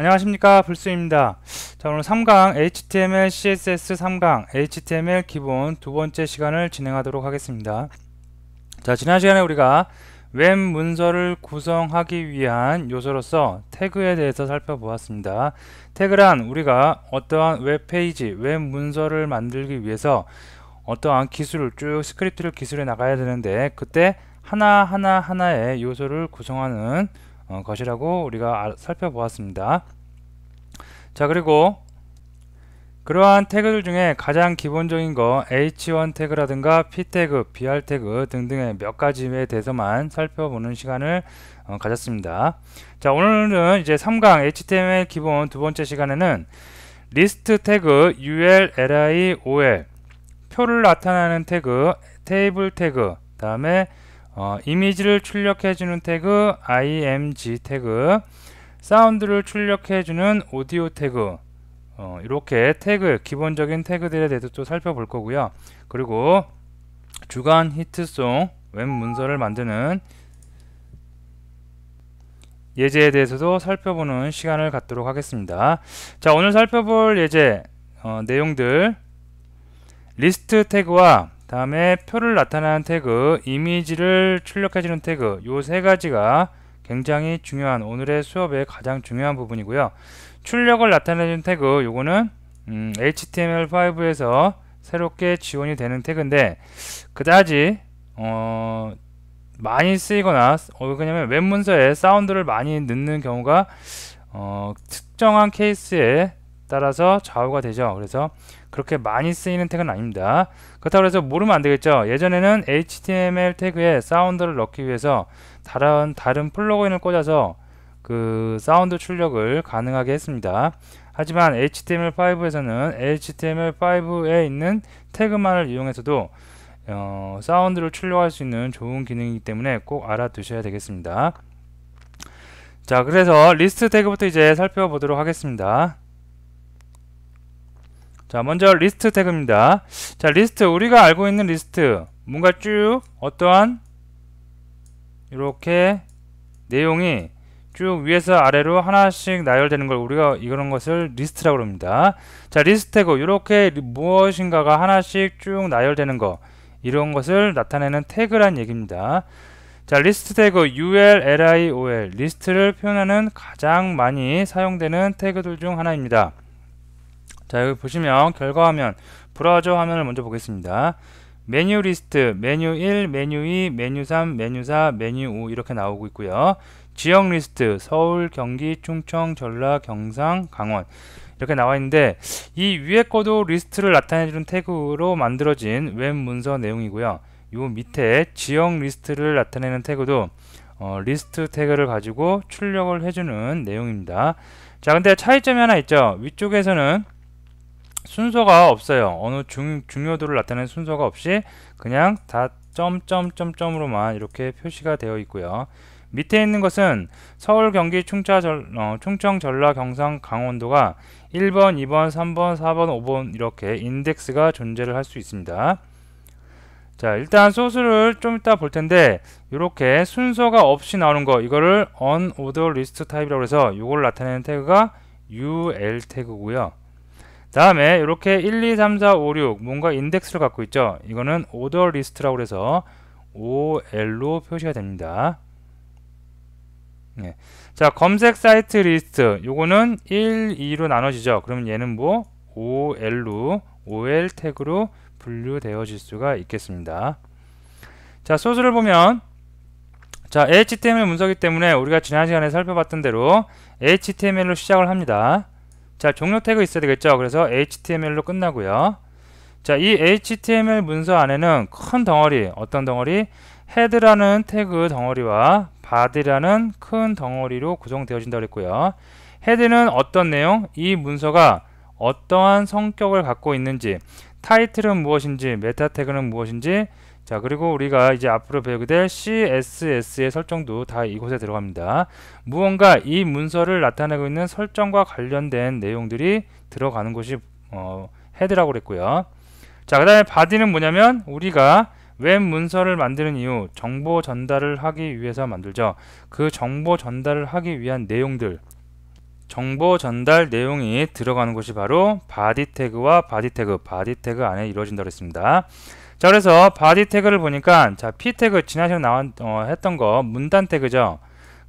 안녕하십니까 불수입니다 자 오늘 3강 HTML CSS 3강 HTML 기본 두 번째 시간을 진행하도록 하겠습니다 자 지난 시간에 우리가 웹 문서를 구성하기 위한 요소로서 태그에 대해서 살펴보았습니다 태그란 우리가 어떠한 웹페이지 웹 문서를 만들기 위해서 어떠한 기술을 쭉 스크립트를 기술해 나가야 되는데 그때 하나하나 하나의 요소를 구성하는 어, 것이라고 우리가 살펴보았습니다. 자 그리고 그러한 태그들 중에 가장 기본적인 거 h1 태그라든가 p 태그, br 태그 등등의 몇 가지에 대해서만 살펴보는 시간을 어, 가졌습니다. 자 오늘은 이제 3강 HTML 기본 두 번째 시간에는 리스트 태그 ul, li, ol 표를 나타내는 태그, 테이블 태그, 다음에 어, 이미지를 출력해주는 태그 img 태그 사운드를 출력해주는 오디오 태그 어, 이렇게 태그 기본적인 태그들에 대해서 또 살펴볼 거고요 그리고 주간 히트송 웹 문서를 만드는 예제에 대해서도 살펴보는 시간을 갖도록 하겠습니다 자 오늘 살펴볼 예제 어, 내용들 리스트 태그와 다음에 표를 나타내는 태그, 이미지를 출력해주는 태그 요 세 가지가 굉장히 중요한 오늘의 수업의 가장 중요한 부분이고요. 출력을 나타내는 태그 요거는 음, HTML5에서 새롭게 지원이 되는 태그인데 그다지 어, 많이 쓰이거나 어, 왜냐면 웹 문서에 사운드를 많이 넣는 경우가 어, 특정한 케이스에 따라서 좌우가 되죠. 그래서 그렇게 많이 쓰이는 태그는 아닙니다. 그렇다고 해서 모르면 안 되겠죠. 예전에는 HTML 태그에 사운드를 넣기 위해서 다른 다른 플러그인을 꽂아서 그 사운드 출력을 가능하게 했습니다. 하지만 HTML5에서는 HTML5에 있는 태그만을 이용해서도 어, 사운드를 출력할 수 있는 좋은 기능이기 때문에 꼭 알아두셔야 되겠습니다. 자 그래서 리스트 태그부터 이제 살펴보도록 하겠습니다. 자 먼저 리스트 태그입니다 자 리스트 우리가 알고 있는 리스트 뭔가 쭉 어떠한 이렇게 내용이 쭉 위에서 아래로 하나씩 나열되는 걸 우리가 이런 것을 리스트라고 합니다 자 리스트 태그 이렇게 무엇인가가 하나씩 쭉 나열되는 거 이런 것을 나타내는 태그란 얘기입니다 자 리스트 태그 UL, LIOL 리스트를 표현하는 가장 많이 사용되는 태그들 중 하나입니다 자 여기 보시면 결과화면 브라우저 화면을 먼저 보겠습니다 메뉴 리스트 메뉴 1 메뉴 2 메뉴 3 메뉴 4 메뉴 5 이렇게 나오고 있고요 지역 리스트 서울 경기 충청 전라 경상 강원 이렇게 나와 있는데 이 위에 거도 리스트를 나타내주는 태그로 만들어진 웹 문서 내용이고요 요 밑에 지역 리스트를 나타내는 태그도 어, 리스트 태그를 가지고 출력을 해주는 내용입니다 자 근데 차이점이 하나 있죠 위쪽에서는 순서가 없어요. 어느 중, 중요도를 나타내는 순서가 없이 그냥 다 점점점점으로만 이렇게 표시가 되어 있고요. 밑에 있는 것은 서울, 경기, 충차, 절, 어, 충청, 전라, 경상, 강원도가 1번, 2번, 3번, 4번, 5번 이렇게 인덱스가 존재를 할 수 있습니다. 자 일단 소스를 좀 이따 볼 텐데 이렇게 순서가 없이 나오는 거 이거를 on order list 타입이라고 해서 이걸 나타내는 태그가 ul 태그고요 다음에 이렇게 1, 2, 3, 4, 5, 6 뭔가 인덱스를 갖고 있죠. 이거는 오더 리스트라고 해서 OL로 표시가 됩니다. 네. 자 검색 사이트 리스트 요거는 1, 2로 나눠지죠. 그러면 얘는 뭐 OL로 OL 태그로 분류되어질 수가 있겠습니다. 자 소스를 보면 자 HTML 문서기 때문에 우리가 지난 시간에 살펴봤던 대로 HTML로 시작을 합니다. 자, 종료 태그 있어야 되겠죠. 그래서 HTML로 끝나고요. 자, 이 HTML 문서 안에는 큰 덩어리, 어떤 덩어리? 헤드라는 태그 덩어리와 바디라는 큰 덩어리로 구성되어진다고 했고요. 헤드는 어떤 내용? 이 문서가 어떠한 성격을 갖고 있는지, 타이틀은 무엇인지, 메타 태그는 무엇인지, 자 그리고 우리가 이제 앞으로 배우게 될 CSS의 설정도 다 이곳에 들어갑니다. 무언가 이 문서를 나타내고 있는 설정과 관련된 내용들이 들어가는 곳이 어, 헤드라고 그랬고요. 자그 다음에 바디는 뭐냐면 우리가 웹 문서를 만드는 이유 정보 전달을 하기 위해서 만들죠. 그 정보 전달을 하기 위한 내용들 정보 전달 내용이 들어가는 곳이 바로 바디 태그와 바디 태그, 바디 태그 안에 이루어진다고 했습니다. 자 그래서 바디 태그를 보니까 자 p 태그 지난 시간 나왔 어, 했던 거 문단 태그죠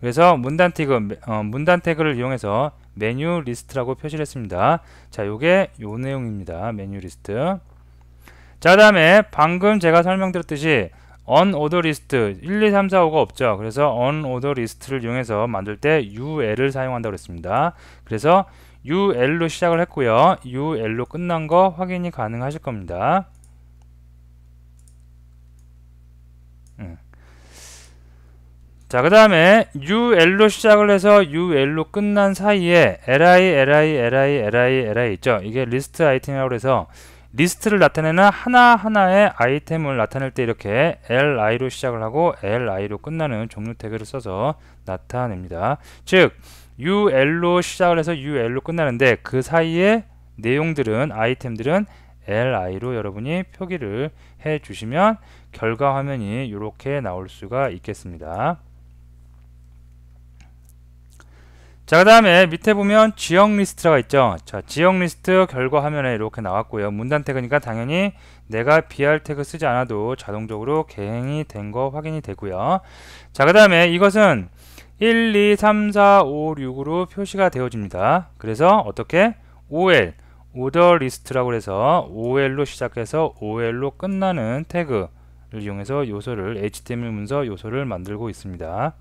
그래서 문단 태그 어, 문단 태그를 이용해서 메뉴 리스트라고 표시를 했습니다 자 요게 요 내용입니다 메뉴 리스트 자 다음에 방금 제가 설명드렸듯이 on order list 1 2 3 4 5가 없죠 그래서 on order l i s t 를 이용해서 만들 때 ul을 사용한다고 했습니다 그래서 ul로 시작을 했고요 ul로 끝난 거 확인이 가능하실 겁니다 자, 그 다음에 ul로 시작을 해서 ul로 끝난 사이에 li, li, li, li, li 있죠. 이게 리스트 아이템이라고 해서 리스트를 나타내는 하나하나의 아이템을 나타낼 때 이렇게 li로 시작을 하고 li로 끝나는 종류 태그를 써서 나타냅니다. 즉, ul로 시작을 해서 ul로 끝나는데 그 사이에 내용들은, 아이템들은 li로 여러분이 표기를 해 주시면 결과 화면이 이렇게 나올 수가 있겠습니다. 자, 그 다음에 밑에 보면 지역 리스트가 있죠. 자, 지역 리스트 결과 화면에 이렇게 나왔고요. 문단 태그니까 당연히 내가 BR 태그 쓰지 않아도 자동적으로 개행이 된 거 확인이 되고요. 자, 그 다음에 이것은 1, 2, 3, 4, 5, 6으로 표시가 되어집니다. 그래서 어떻게? OL, order list라고 해서 OL로 시작해서 OL로 끝나는 태그를 이용해서 요소를 HTML 문서 요소를 만들고 있습니다.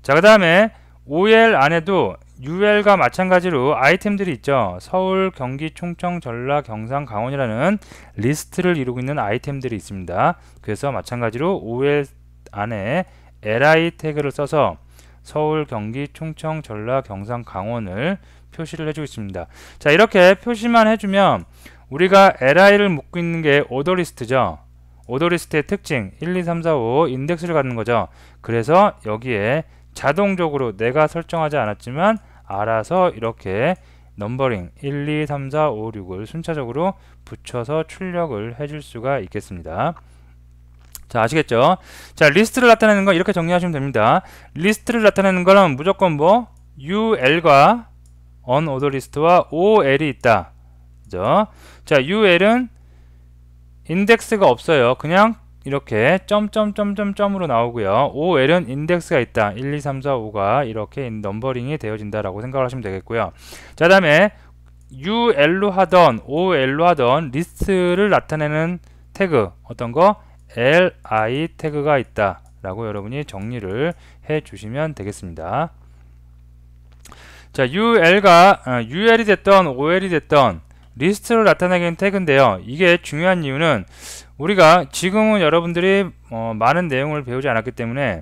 자, 그 다음에 OL 안에도 UL과 마찬가지로 아이템들이 있죠. 서울, 경기, 충청, 전라, 경상, 강원이라는 리스트를 이루고 있는 아이템들이 있습니다. 그래서 마찬가지로 OL 안에 li 태그를 써서 서울, 경기, 충청, 전라, 경상, 강원을 표시를 해주고 있습니다. 자 이렇게 표시만 해주면 우리가 li를 묶고 있는 게 오더리스트죠. 오더리스트의 특징 1, 2, 3, 4, 5 인덱스를 갖는 거죠. 그래서 여기에 자동적으로 내가 설정하지 않았지만 알아서 이렇게 넘버링 1, 2, 3, 4, 5, 6을 순차적으로 붙여서 출력을 해줄 수가 있겠습니다. 자 아시겠죠? 자 리스트를 나타내는 거 이렇게 정리하시면 됩니다. 리스트를 나타내는 거는 무조건 뭐 ul과 onOrderList와 ol이 있다. 그죠? 자 ul은 인덱스가 없어요. 그냥 이렇게 점점점점점으로 나오고요. 5L은 인덱스가 있다. 1, 2, 3, 4, 5가 이렇게 넘버링이 되어진다라고 생각하시면 되겠고요. 자 다음에 UL로 하던 OL로 하던 리스트를 나타내는 태그 어떤 거? LI 태그가 있다. 라고 여러분이 정리를 해 주시면 되겠습니다. 자, UL가 UL이 어, 됐던 OL이 됐던 리스트를 나타내는 태그인데요. 이게 중요한 이유는 우리가 지금은 여러분들이 어, 많은 내용을 배우지 않았기 때문에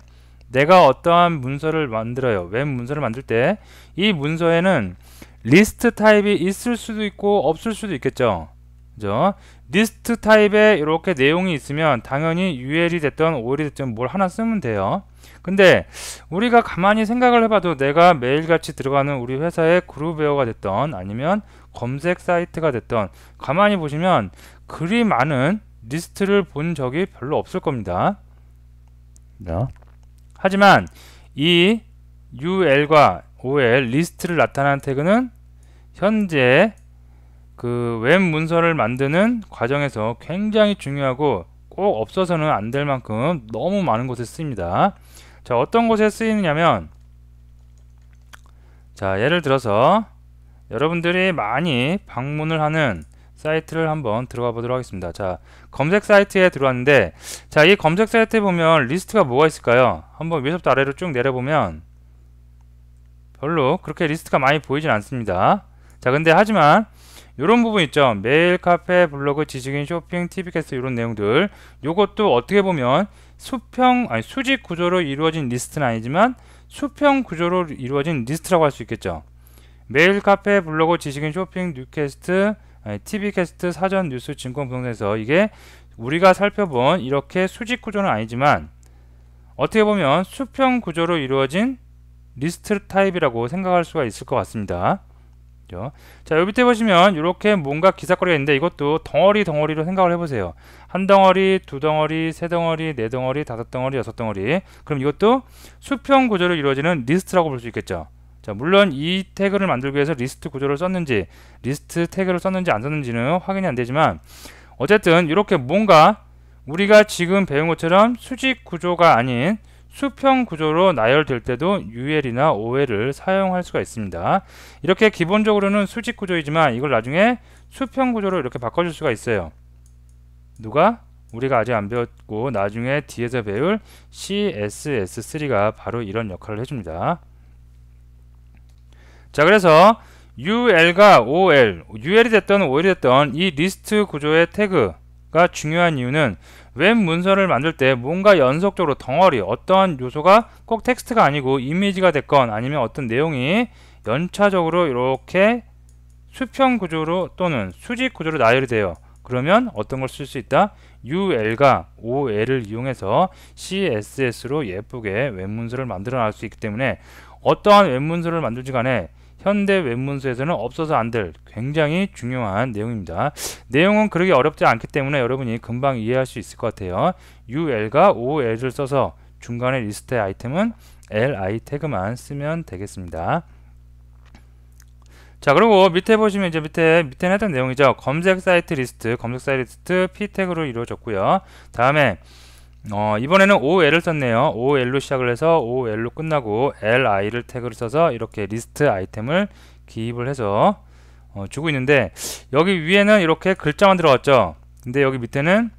내가 어떠한 문서를 만들어요 웹 문서를 만들 때 이 문서에는 리스트 타입이 있을 수도 있고 없을 수도 있겠죠 그죠? 리스트 타입에 이렇게 내용이 있으면 당연히 UL이 됐던 OL이 됐든 뭘 하나 쓰면 돼요 근데 우리가 가만히 생각을 해봐도 내가 매일같이 들어가는 우리 회사의 그룹웨어가 됐던 아니면 검색 사이트가 됐던 가만히 보시면 그리 많은 리스트를 본 적이 별로 없을 겁니다. 하지만 이 ul과 ol 리스트를 나타내 태그는 현재 그 웹 문서를 만드는 과정에서 굉장히 중요하고 꼭 없어서는 안 될 만큼 너무 많은 곳에 쓰입니다. 자, 어떤 곳에 쓰이느냐면 자, 예를 들어서 여러분들이 많이 방문을 하는 사이트를 한번 들어가 보도록 하겠습니다. 자, 검색 사이트에 들어왔는데 자, 이 검색 사이트에 보면 리스트가 뭐가 있을까요? 한번 위에서부터 아래로 쭉 내려보면 별로 그렇게 리스트가 많이 보이진 않습니다. 자, 근데 하지만 이런 부분 있죠. 메일, 카페, 블로그, 지식인, 쇼핑, TV 캐스트 이런 내용들. 요것도 어떻게 보면 수평 아니 수직 구조로 이루어진 리스트는 아니지만 수평 구조로 이루어진 리스트라고 할 수 있겠죠. 메일, 카페, 블로그, 지식인, 쇼핑, 뉴캐스트, TV캐스트 사전 뉴스 증권부동산에서 이게 우리가 살펴본 이렇게 수직 구조는 아니지만 어떻게 보면 수평 구조로 이루어진 리스트 타입이라고 생각할 수가 있을 것 같습니다. 자, 여기 밑에 보시면 이렇게 뭔가 기사거리가 있는데 이것도 덩어리 덩어리로 생각을 해보세요. 한 덩어리, 두 덩어리, 세 덩어리, 네 덩어리, 다섯 덩어리, 여섯 덩어리. 그럼 이것도 수평 구조로 이루어지는 리스트라고 볼 수 있겠죠. 자 물론 이 태그를 만들기 위해서 리스트 구조를 썼는지 리스트 태그를 썼는지 안 썼는지는 확인이 안 되지만 어쨌든 이렇게 뭔가 우리가 지금 배운 것처럼 수직 구조가 아닌 수평 구조로 나열될 때도 UL이나 OL을 사용할 수가 있습니다. 이렇게 기본적으로는 수직 구조이지만 이걸 나중에 수평 구조로 이렇게 바꿔줄 수가 있어요. 누가? 우리가 아직 안 배웠고 나중에 뒤에서 배울 CSS3가 바로 이런 역할을 해줍니다. 자 그래서 ul과 ol, ul이 됐든 ol이 됐든이 리스트 구조의 태그가 중요한 이유는 웹 문서를 만들 때 뭔가 연속적으로 덩어리 어떠한 요소가 꼭 텍스트가 아니고 이미지가 됐건 아니면 어떤 내용이 연차적으로 이렇게 수평 구조로 또는 수직 구조로 나열이 돼요. 그러면 어떤 걸 쓸 수 있다? ul과 ol을 이용해서 css로 예쁘게 웹 문서를 만들어 낼 수 있기 때문에 어떠한 웹 문서를 만들지 간에 현대 웹문서에서는 없어서 안 될 굉장히 중요한 내용입니다. 내용은 그렇게 어렵지 않기 때문에 여러분이 금방 이해할 수 있을 것 같아요. UL과 OL을 써서 중간에 리스트 아이템은 LI 태그만 쓰면 되겠습니다. 자 그리고 밑에 보시면 이제 밑에 밑에는 했던 내용이죠 검색 사이트 리스트 검색 사이트 리스트 p 태그로 이루어졌고요 다음에 어, 이번에는 OL을 썼네요. OL로 시작을 해서 OL로 끝나고 LI를 태그를 써서 이렇게 리스트 아이템을 기입을 해서 어, 주고 있는데 여기 위에는 이렇게 글자만 들어왔죠 근데 여기 밑에는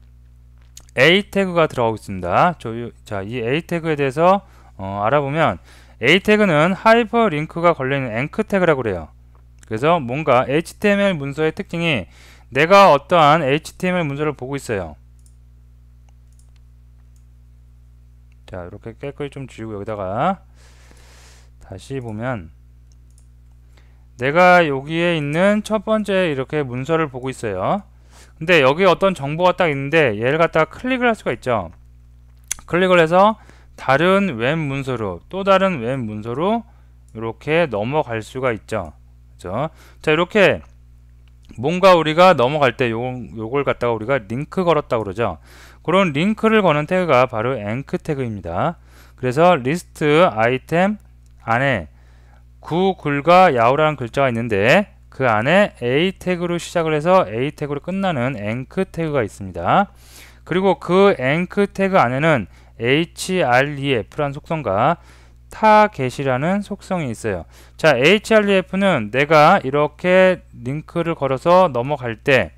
A 태그가 들어가고 있습니다. 저, 자, 이 A 태그에 대해서 어, 알아보면 A 태그는 하이퍼링크가 걸려있는 앵크 태그라고 그래요. 그래서 뭔가 HTML 문서의 특징이 내가 어떠한 HTML 문서를 보고 있어요. 자 이렇게 깨끗이 좀 지우고 여기다가 다시 보면 내가 여기에 있는 첫 번째 이렇게 문서를 보고 있어요 근데 여기 어떤 정보가 딱 있는데 얘를 갖다가 클릭을 할 수가 있죠 클릭을 해서 다른 웹 문서로 또 다른 웹 문서로 이렇게 넘어갈 수가 있죠 그죠 자 이렇게 뭔가 우리가 넘어갈 때 요, 요걸 갖다가 우리가 링크 걸었다 그러죠 그런 링크를 거는 태그가 바로 앵크 태그입니다. 그래서 리스트 아이템 안에 구글과 야우라는 글자가 있는데 그 안에 A 태그로 시작을 해서 A 태그로 끝나는 앵크 태그가 있습니다. 그리고 그 앵크 태그 안에는 href라는 속성과 타겟이라는 속성이 있어요. 자, href는 내가 이렇게 링크를 걸어서 넘어갈 때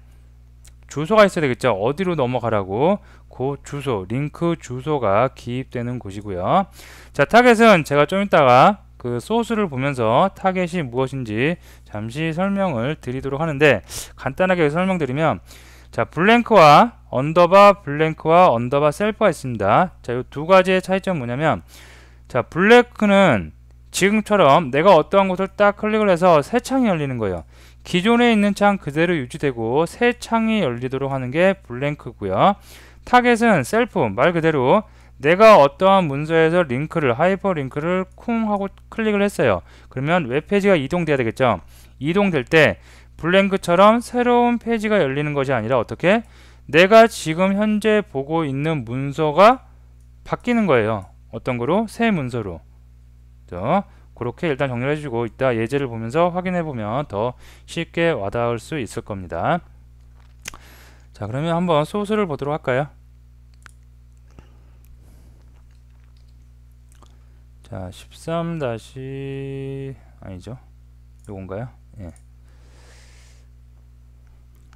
주소가 있어야 되겠죠. 어디로 넘어가라고. 넣고 주소, 링크 주소가 기입되는 곳이고요. 자, 타겟은 제가 좀 이따가 그 소스를 보면서 타겟이 무엇인지 잠시 설명을 드리도록 하는데 간단하게 설명드리면 자, 블랭크와 언더바 블랭크와 언더바 셀프가 있습니다. 자, 이 두 가지의 차이점 뭐냐면 자, 블랭크는 지금처럼 내가 어떠한 곳을 딱 클릭을 해서 새 창이 열리는 거예요. 기존에 있는 창 그대로 유지되고 새 창이 열리도록 하는 게 블랭크고요. 타겟은 셀프 말 그대로 내가 어떠한 문서에서 링크를 하이퍼링크를 쿵 하고 클릭을 했어요 그러면 웹페이지가 이동돼야 되겠죠 이동될 때 블랭크처럼 새로운 페이지가 열리는 것이 아니라 어떻게 내가 지금 현재 보고 있는 문서가 바뀌는 거예요 어떤 거로? 새 문서로 자, 그렇게 일단 정리를 해주고 이따 예제를 보면서 확인해 보면 더 쉽게 와닿을 수 있을 겁니다 자 그러면 한번 소스를 보도록 할까요 자, 13 다시 아니죠. 요건가요? 예.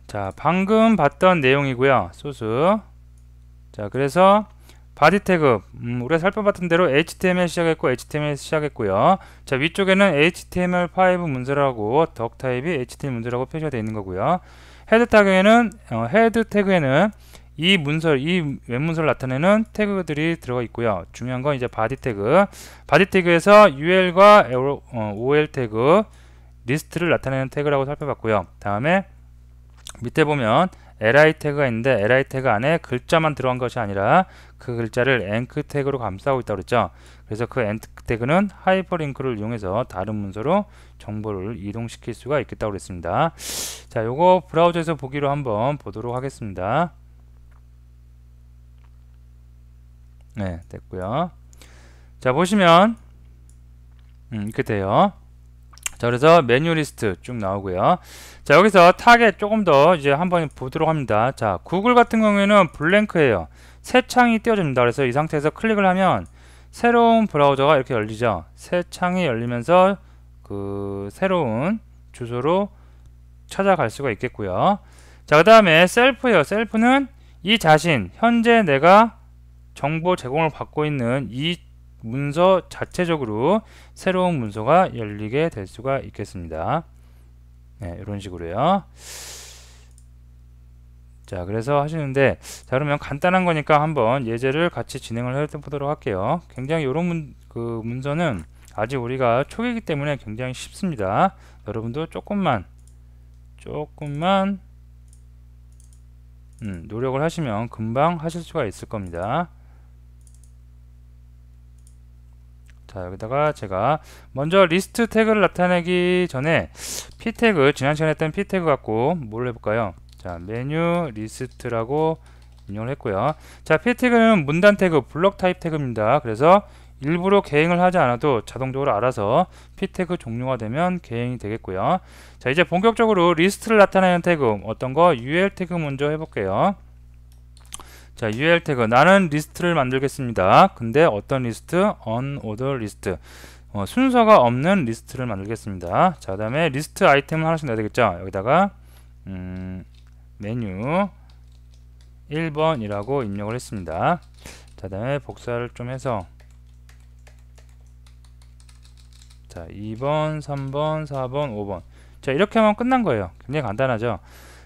자, 방금 봤던 내용이고요. 소스. 자, 그래서 바디 태그 음, 우리가 살펴봤던 대로 HTML 시작했고 HTML 시작했고요. 자, 위쪽에는 HTML5 문서라고 덕 타입이 HTML 문서라고 표시가 되어 있는 거고요. 헤드 태그에는 어, 헤드 태그에는 이 문서, 이 웹문서를 나타내는 태그들이 들어가 있고요. 중요한 건 이제 바디 태그. 바디 태그에서 UL과 OL 어, 태그, 리스트를 나타내는 태그라고 살펴봤고요. 다음에 밑에 보면 li 태그가 있는데 li 태그 안에 글자만 들어간 것이 아니라 그 글자를 enc 태그로 감싸고 있다고 그랬죠. 그래서 그 enc 태그는 하이퍼링크를 이용해서 다른 문서로 정보를 이동시킬 수가 있겠다고 그랬습니다. 자, 요거 브라우저에서 보기로 한번 보도록 하겠습니다. 네, 됐고요. 자, 보시면 음, 이렇게 돼요. 자, 그래서 메뉴 리스트 쭉 나오고요. 자, 여기서 타겟 조금 더 이제 한번 보도록 합니다. 자, 구글 같은 경우에는 블랭크예요. 새 창이 띄워집니다. 그래서 이 상태에서 클릭을 하면 새로운 브라우저가 이렇게 열리죠. 새 창이 열리면서 그 새로운 주소로 찾아갈 수가 있겠고요. 자, 그 다음에 셀프예요. 셀프는 이 자신, 현재 내가 정보 제공을 받고 있는 이 문서 자체적으로 새로운 문서가 열리게 될 수가 있겠습니다. 네, 이런 식으로요. 자, 그래서 하시는데 자, 그러면 간단한 거니까 한번 예제를 같이 진행을 해 보도록 할게요. 굉장히 이런 문, 그 문서는 아직 우리가 초기이기 때문에 굉장히 쉽습니다. 여러분도 조금만 조금만 음, 노력을 하시면 금방 하실 수가 있을 겁니다. 자 여기다가 제가 먼저 리스트 태그를 나타내기 전에 p 태그 지난 시간에 했던 p 태그 갖고 뭘 해볼까요 자 메뉴 리스트라고 인용을 했고요 자 p 태그는 문단 태그 블록 타입 태그입니다 그래서 일부러 개행을 하지 않아도 자동적으로 알아서 p 태그 종료가 되면 개행이 되겠고요 자 이제 본격적으로 리스트를 나타내는 태그 어떤 거 ul 태그 먼저 해볼게요 자, UL 태그 나는 리스트를 만들겠습니다. 근데 어떤 리스트? u n o r d e r list. 어, 순서가 없는 리스트를 만들겠습니다. 자, 그다음에 리스트 아이템을 하나씩 넣어야 되겠죠. 여기다가 음, 메뉴 1번이라고 입력을 했습니다. 자, 그다음에 복사를 좀 해서 자, 2번, 3번, 4번, 5번. 자, 이렇게 하면 끝난 거예요. 굉장히 간단하죠.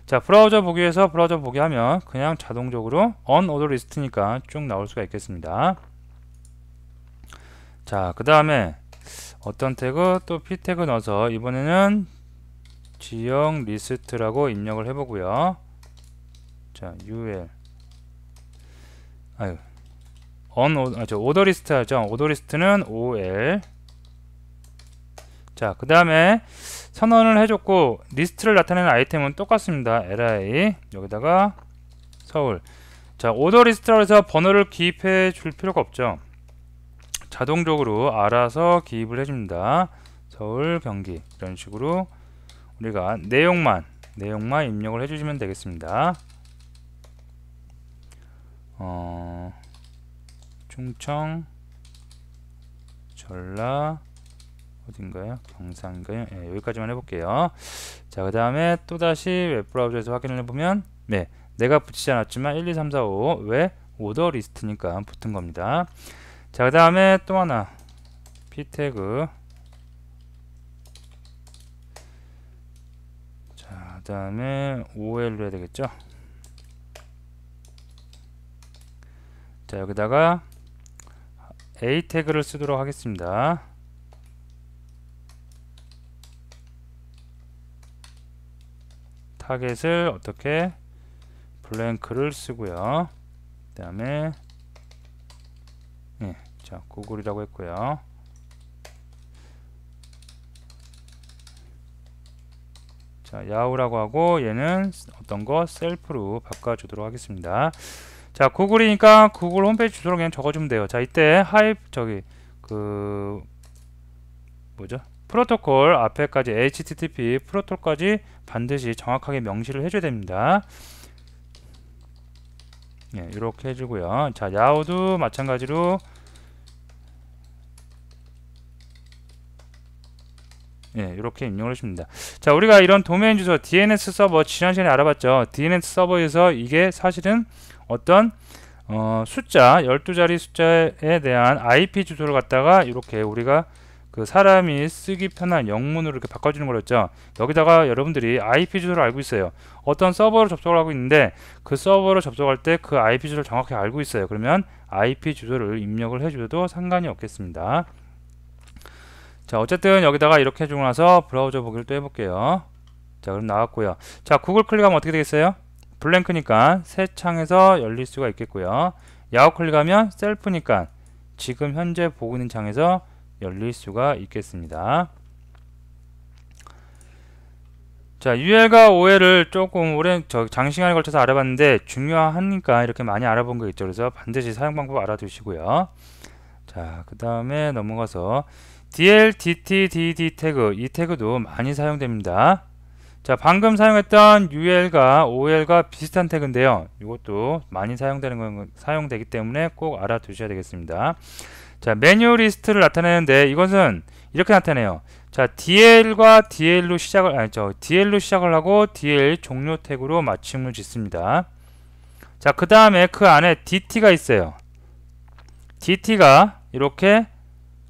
자 브라우저 보기에서 브라우저 보기 하면 그냥 자동적으로 언오더 리스트니까 쭉 나올 수가 있겠습니다 자 그 다음에 어떤 태그 또 p 태그 넣어서 이번에는 지역 리스트라고 입력을 해보고요 자 ul 아유 언 아, 저 오더 리스트 하죠 오더 리스트는 ol 자 그 다음에 선언을 해줬고 리스트를 나타내는 아이템은 똑같습니다. li 여기다가 서울 자 오더 리스트라고 해서 번호를 기입해 줄 필요가 없죠. 자동적으로 알아서 기입을 해줍니다. 서울, 경기 이런 식으로 우리가 내용만 내용만 입력을 해주시면 되겠습니다. 어, 충청, 전라, 어딘가요? 경상가요? 네, 예, 여기까지만 해볼게요. 자, 그 다음에 또다시 웹브라우저에서 확인을 해보면 네, 내가 붙이지 않았지만 1, 2, 3, 4, 5 왜? 오더 리스트니까 붙은 겁니다. 자, 그 다음에 또 하나 p 태그 자, 그 다음에 ol로 해야 되겠죠? 자, 여기다가 a 태그를 쓰도록 하겠습니다. 타겟을 어떻게 블랭크를 쓰고요. 그 다음에 예, 자 구글이라고 했고요. 자 야후라고 하고 얘는 어떤 거 셀프로 바꿔주도록 하겠습니다. 자 구글이니까 구글 홈페이지 주소로 그냥 적어주면 돼요. 자 이때 하이 저기 그 뭐죠? 프로토콜 앞에까지 HTTP 프로토콜까지 반드시 정확하게 명시를 해줘야 됩니다. 예, 이렇게 해주고요. 자, 야호도 마찬가지로 예, 이렇게 입력을 해줍니다. 자, 우리가 이런 도메인 주소 DNS 서버 지난 시간에 알아봤죠. DNS 서버에서 이게 사실은 어떤 어, 숫자 12자리 숫자에 대한 IP 주소를 갖다가 이렇게 우리가 그 사람이 쓰기 편한 영문으로 이렇게 바꿔주는 거였죠 여기다가 여러분들이 IP 주소를 알고 있어요 어떤 서버로 접속을 하고 있는데 그 서버로 접속할 때 그 IP 주소를 정확히 알고 있어요 그러면 IP 주소를 입력을 해줘도 상관이 없겠습니다 자 어쨌든 여기다가 이렇게 해주고 나서 브라우저 보기를 또 해볼게요 자 그럼 나왔고요 자 구글 클릭하면 어떻게 되겠어요 블랭크니까 새 창에서 열릴 수가 있겠고요 야후 클릭하면 셀프니까 지금 현재 보고 있는 창에서 열릴 수가 있겠습니다. 자, UL과 OL을 조금 오랜 저 장시간에 걸쳐서 알아봤는데 중요하니까 이렇게 많이 알아본 거 있죠. 그래서 반드시 사용 방법 알아두시고요. 자, 그 다음에 넘어가서 DL, DT, DD 태그 이 태그도 많이 사용됩니다. 자, 방금 사용했던 UL과 OL과 비슷한 태그인데요. 이것도 많이 사용되는 건 사용되기 때문에 꼭 알아두셔야 되겠습니다. 자, 매뉴 리스트를 나타내는데 이것은 이렇게 나타내요. 자, DL과 DL로 시작을 아니죠. DL로 시작을 하고 DL 종료 태그로 마침을 짓습니다. 자, 그다음에 그 안에 DT가 있어요. DT가 이렇게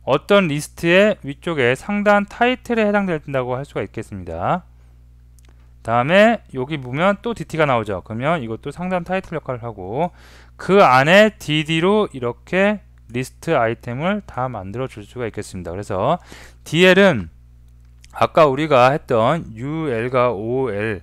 어떤 리스트의 위쪽에 상단 타이틀에 해당된다고 할 수가 있겠습니다. 다음에 여기 보면 또 DT가 나오죠. 그러면 이것도 상단 타이틀 역할을 하고 그 안에 DD로 이렇게 리스트 아이템을 다 만들어 줄 수가 있겠습니다. 그래서 DL은 아까 우리가 했던 UL과 OL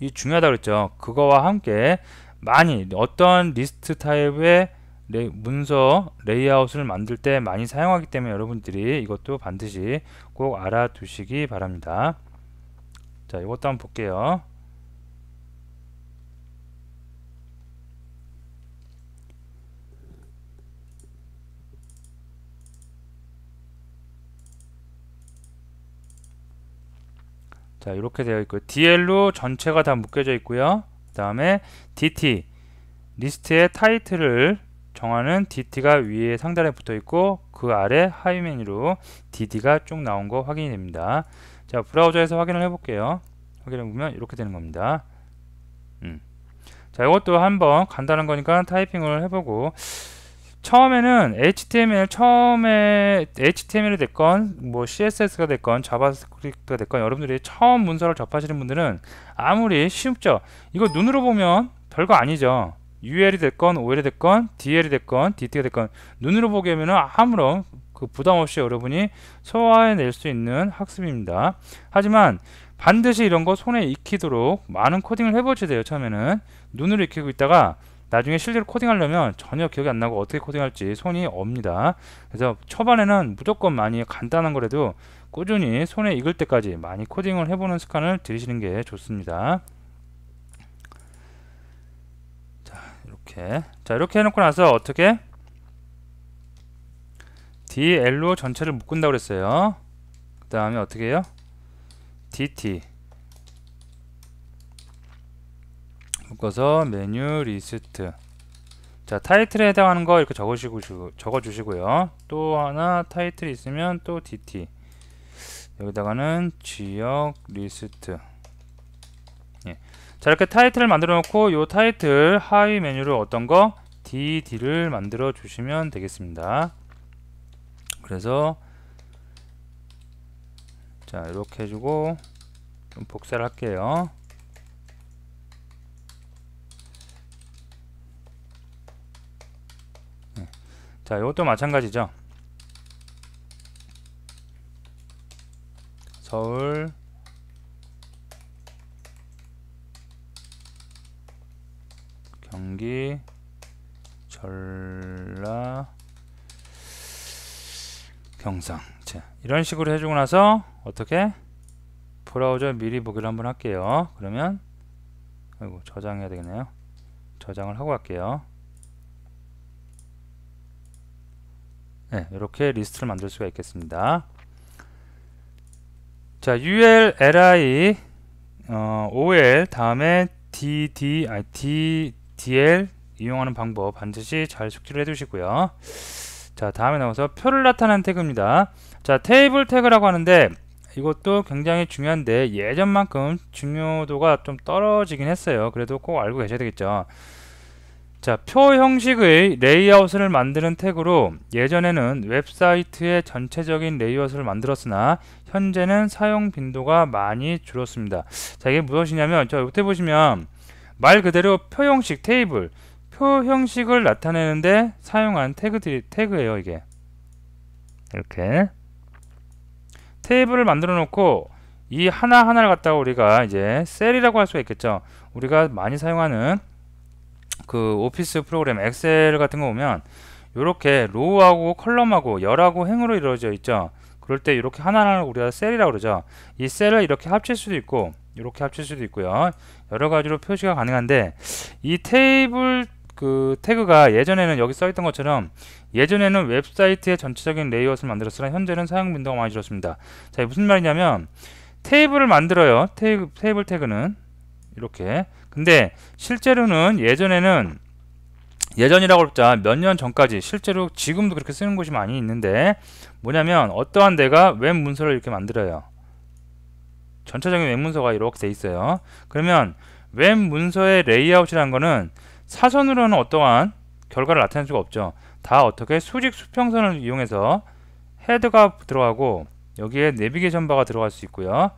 이 중요하다고 그랬죠. 그거와 함께 많이 어떤 리스트 타입의 레 문서 레이아웃을 만들 때 많이 사용하기 때문에 여러분들이 이것도 반드시 꼭 알아두시기 바랍니다. 자, 이것도 한번 볼게요. 자 이렇게 되어 있고요. DL로 전체가 다 묶여져 있고요. 그 다음에 DT 리스트의 타이틀을 정하는 DT가 위에 상단에 붙어 있고 그 아래 하위 메뉴로 DD가 쭉 나온 거 확인이 됩니다. 자 브라우저에서 확인을 해볼게요. 확인해 보면 이렇게 되는 겁니다. 음. 자 이것도 한번 간단한 거니까 타이핑을 해보고 처음에는 HTML 처음에 HTML이 됐건 뭐 CSS가 됐건 자바스크립트가 됐건 여러분들이 처음 문서를 접하시는 분들은 아무리 쉽죠. 이거 눈으로 보면 별거 아니죠. UL이 됐건 OL이 됐건 DL이 됐건 DT가 됐건 눈으로 보기에는 아무런 그 부담 없이 여러분이 소화해낼 수 있는 학습입니다. 하지만 반드시 이런 거 손에 익히도록 많은 코딩을 해보셔야 돼요. 처음에는 눈으로 익히고 있다가 나중에 실제로 코딩하려면 전혀 기억이 안 나고 어떻게 코딩할지 손이 옵니다 그래서 초반에는 무조건 많이 간단한 거라도 꾸준히 손에 익을 때까지 많이 코딩을 해보는 습관을 들이시는 게 좋습니다. 자 이렇게 자 이렇게 해놓고 나서 어떻게 DL로 전체를 묶은다고 그랬어요. 그 다음에 어떻게 해요? DT 묶어서 메뉴 리스트 자 타이틀에 해당하는 거 이렇게 적으시고 적어주시고요 또 하나 타이틀이 있으면 또 DT 여기다가는 지역 리스트 예. 자 이렇게 타이틀을 만들어 놓고 요 타이틀 하위 메뉴를 어떤 거 DD를 만들어 주시면 되겠습니다 그래서 자 이렇게 해주고 좀 복사를 할게요 자 이것도 마찬가지죠 서울 경기 전라 경상 자, 이런 식으로 해주고 나서 어떻게 브라우저 미리 보기를 한번 할게요 그러면 아이고 저장해야 되겠네요 저장을 하고 갈게요 네, 이렇게 리스트를 만들 수가 있겠습니다. 자, ul, li, 어, ol 다음에 dd, 아, d, dl 이용하는 방법 반드시 잘 숙지를 해두시고요. 자, 다음에 나와서 표를 나타낸 태그입니다. 자, 테이블 태그라고 하는데 이것도 굉장히 중요한데 예전만큼 중요도가 좀 떨어지긴 했어요. 그래도 꼭 알고 계셔야 되겠죠. 자, 표 형식의 레이아웃을 만드는 태그로 예전에는 웹사이트의 전체적인 레이아웃을 만들었으나 현재는 사용 빈도가 많이 줄었습니다. 자, 이게 무엇이냐면 저 밑에 보시면 말 그대로 표 형식 테이블 표 형식을 나타내는데 사용한 태그들 태그예요, 이게. 이렇게 테이블을 만들어 놓고 이 하나하나를 갖다가 우리가 이제 셀이라고 할 수가 있겠죠. 우리가 많이 사용하는 그 오피스 프로그램 엑셀 같은 거 보면 이렇게 로우하고 컬럼하고 열하고 행으로 이루어져 있죠. 그럴 때 이렇게 하나하나 우리가 셀이라고 그러죠. 이 셀을 이렇게 합칠 수도 있고 이렇게 합칠 수도 있고요. 여러 가지로 표시가 가능한데 이 테이블 그 태그가 예전에는 여기 써있던 것처럼 예전에는 웹사이트의 전체적인 레이어스를 만들었으나 현재는 사용 빈도가 많이 줄었습니다. 자, 무슨 말이냐면 테이블을 만들어요. 테이블, 테이블 태그는 이렇게 근데 실제로는 예전에는 예전이라고 할자 몇 년 전까지 실제로 지금도 그렇게 쓰는 곳이 많이 있는데 뭐냐면 어떠한 데가 웹 문서를 이렇게 만들어요. 전체적인 웹 문서가 이렇게 돼 있어요. 그러면 웹 문서의 레이아웃이라는 거는 사선으로는 어떠한 결과를 나타낼 수가 없죠. 다 어떻게 수직 수평선을 이용해서 헤드가 들어가고 여기에 내비게이션 바가 들어갈 수 있고요.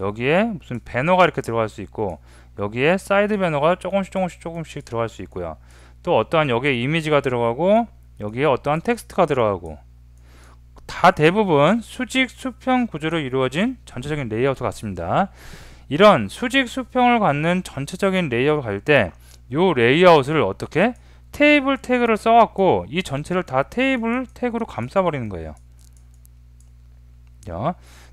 여기에 무슨 배너가 이렇게 들어갈 수 있고 여기에 사이드 배너가 조금씩 조금씩 조금씩 들어갈 수 있고요. 또 어떠한 여기에 이미지가 들어가고 여기에 어떠한 텍스트가 들어가고 다 대부분 수직 수평 구조로 이루어진 전체적인 레이아웃 같습니다. 이런 수직 수평을 갖는 전체적인 레이아웃 을 갈때 요 레이아웃을 어떻게 테이블 태그를 써갖고 이 전체를 다 테이블 태그로 감싸버리는 거예요.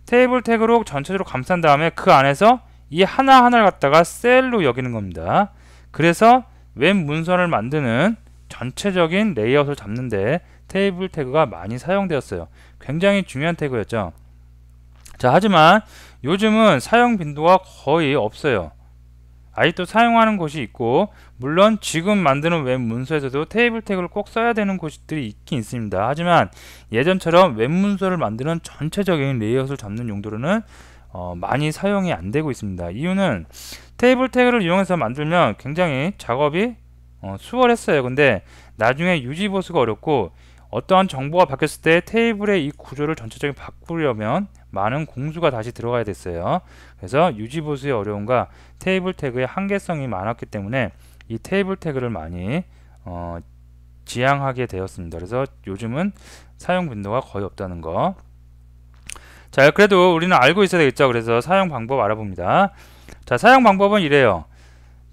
테이블 태그로 전체적으로 감싼 다음에 그 안에서 이 하나하나를 갖다가 셀로 여기는 겁니다. 그래서 웹 문서를 만드는 전체적인 레이아웃을 잡는데 테이블 태그가 많이 사용되었어요. 굉장히 중요한 태그였죠. 자, 하지만 요즘은 사용 빈도가 거의 없어요. 아직도 사용하는 곳이 있고 물론 지금 만드는 웹 문서에서도 테이블 태그를 꼭 써야 되는 곳들이 있긴 있습니다. 하지만 예전처럼 웹 문서를 만드는 전체적인 레이아웃을 잡는 용도로는 어, 많이 사용이 안 되고 있습니다. 이유는 테이블 태그를 이용해서 만들면 굉장히 작업이 어, 수월했어요. 근데 나중에 유지 보수가 어렵고 어떠한 정보가 바뀌었을 때 테이블의 이 구조를 전체적인 바꾸려면 많은 공수가 다시 들어가야 됐어요. 그래서 유지 보수의 어려움과 테이블 태그의 한계성이 많았기 때문에 이 테이블 태그를 많이 어, 지향하게 되었습니다. 그래서 요즘은 사용 빈도가 거의 없다는 거. 자 그래도 우리는 알고 있어야 되겠죠 그래서 사용 방법 알아봅니다 자 사용 방법은 이래요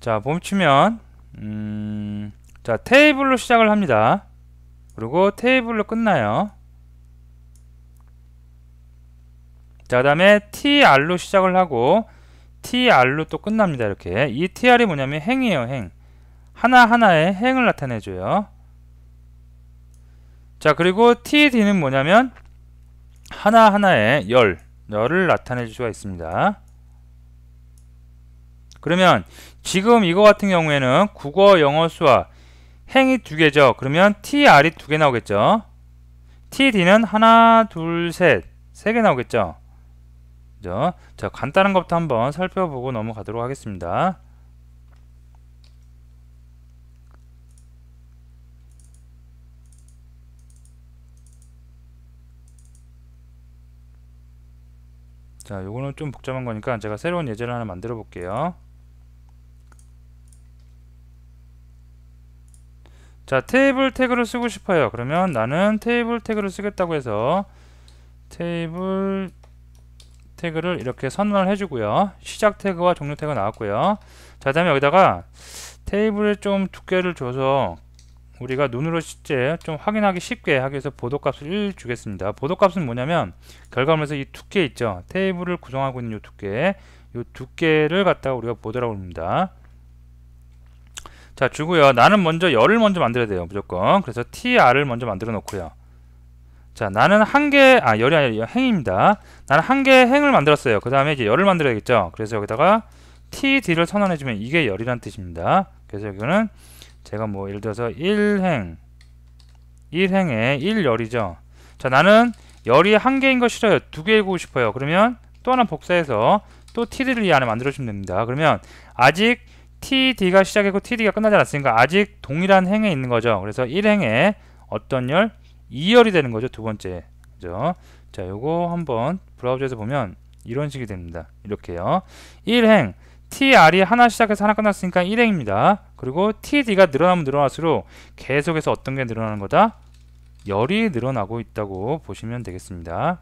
자멈추면 음, 자 테이블로 시작을 합니다 그리고 테이블로 끝나요 자그 다음에 tr로 시작을 하고 tr로 또 끝납니다 이렇게 이 tr이 뭐냐면 행이에요 행 하나하나의 행을 나타내줘요 자 그리고 td는 뭐냐면 하나하나의 열, 열을 나타낼 수가 있습니다. 그러면 지금 이거 같은 경우에는 국어, 영어, 수학 행이 두 개죠. 그러면 TR이 두 개 나오겠죠. TD는 하나, 둘, 셋, 세 개 나오겠죠. 그죠? 자, 간단한 것부터 한번 살펴보고 넘어가도록 하겠습니다. 자, 요거는 좀 복잡한 거니까 제가 새로운 예제를 하나 만들어 볼게요. 자, 테이블 태그를 쓰고 싶어요. 그러면 나는 테이블 태그를 쓰겠다고 해서 테이블 태그를 이렇게 선언을 해주고요. 시작 태그와 종료 태그가 나왔고요. 자, 다음에 여기다가 테이블에 좀 두께를 줘서 우리가 눈으로 실제 좀 확인하기 쉽게 하기 위해서 보도값을 1 주겠습니다. 보도값은 뭐냐면 결과물에서 이 두께 있죠. 테이블을 구성하고 있는 이 두께 이 두께를 갖다가 우리가 보도라고 합니다. 자 주고요. 나는 먼저 열을 먼저 만들어야 돼요. 무조건. 그래서 TR을 먼저 만들어 놓고요. 자 나는 한 개 아 열이 아니라 행입니다. 나는 한 개의 행을 만들었어요. 그 다음에 이제 열을 만들어야겠죠. 그래서 여기다가 TD를 선언해주면 이게 열이란 뜻입니다. 그래서 여기는 제가 뭐 예를 들어서 1행 1행에 1열이죠 자 나는 열이 한 개인 거 싫어요 두개 읽고 싶어요 그러면 또 하나 복사해서 또 td를 이 안에 만들어주면 됩니다 그러면 아직 td가 시작했고 td가 끝나지 않았으니까 아직 동일한 행에 있는 거죠 그래서 1행에 어떤 열? 2열이 되는 거죠 두 번째 그죠? 자 요거 한번 브라우저에서 보면 이런 식이 됩니다 이렇게요 1행 TR이 하나 시작해서 하나 끝났으니까 1행입니다. 그리고 TD가 늘어나면 늘어날수록 계속해서 어떤 게 늘어나는 거다? 열이 늘어나고 있다고 보시면 되겠습니다.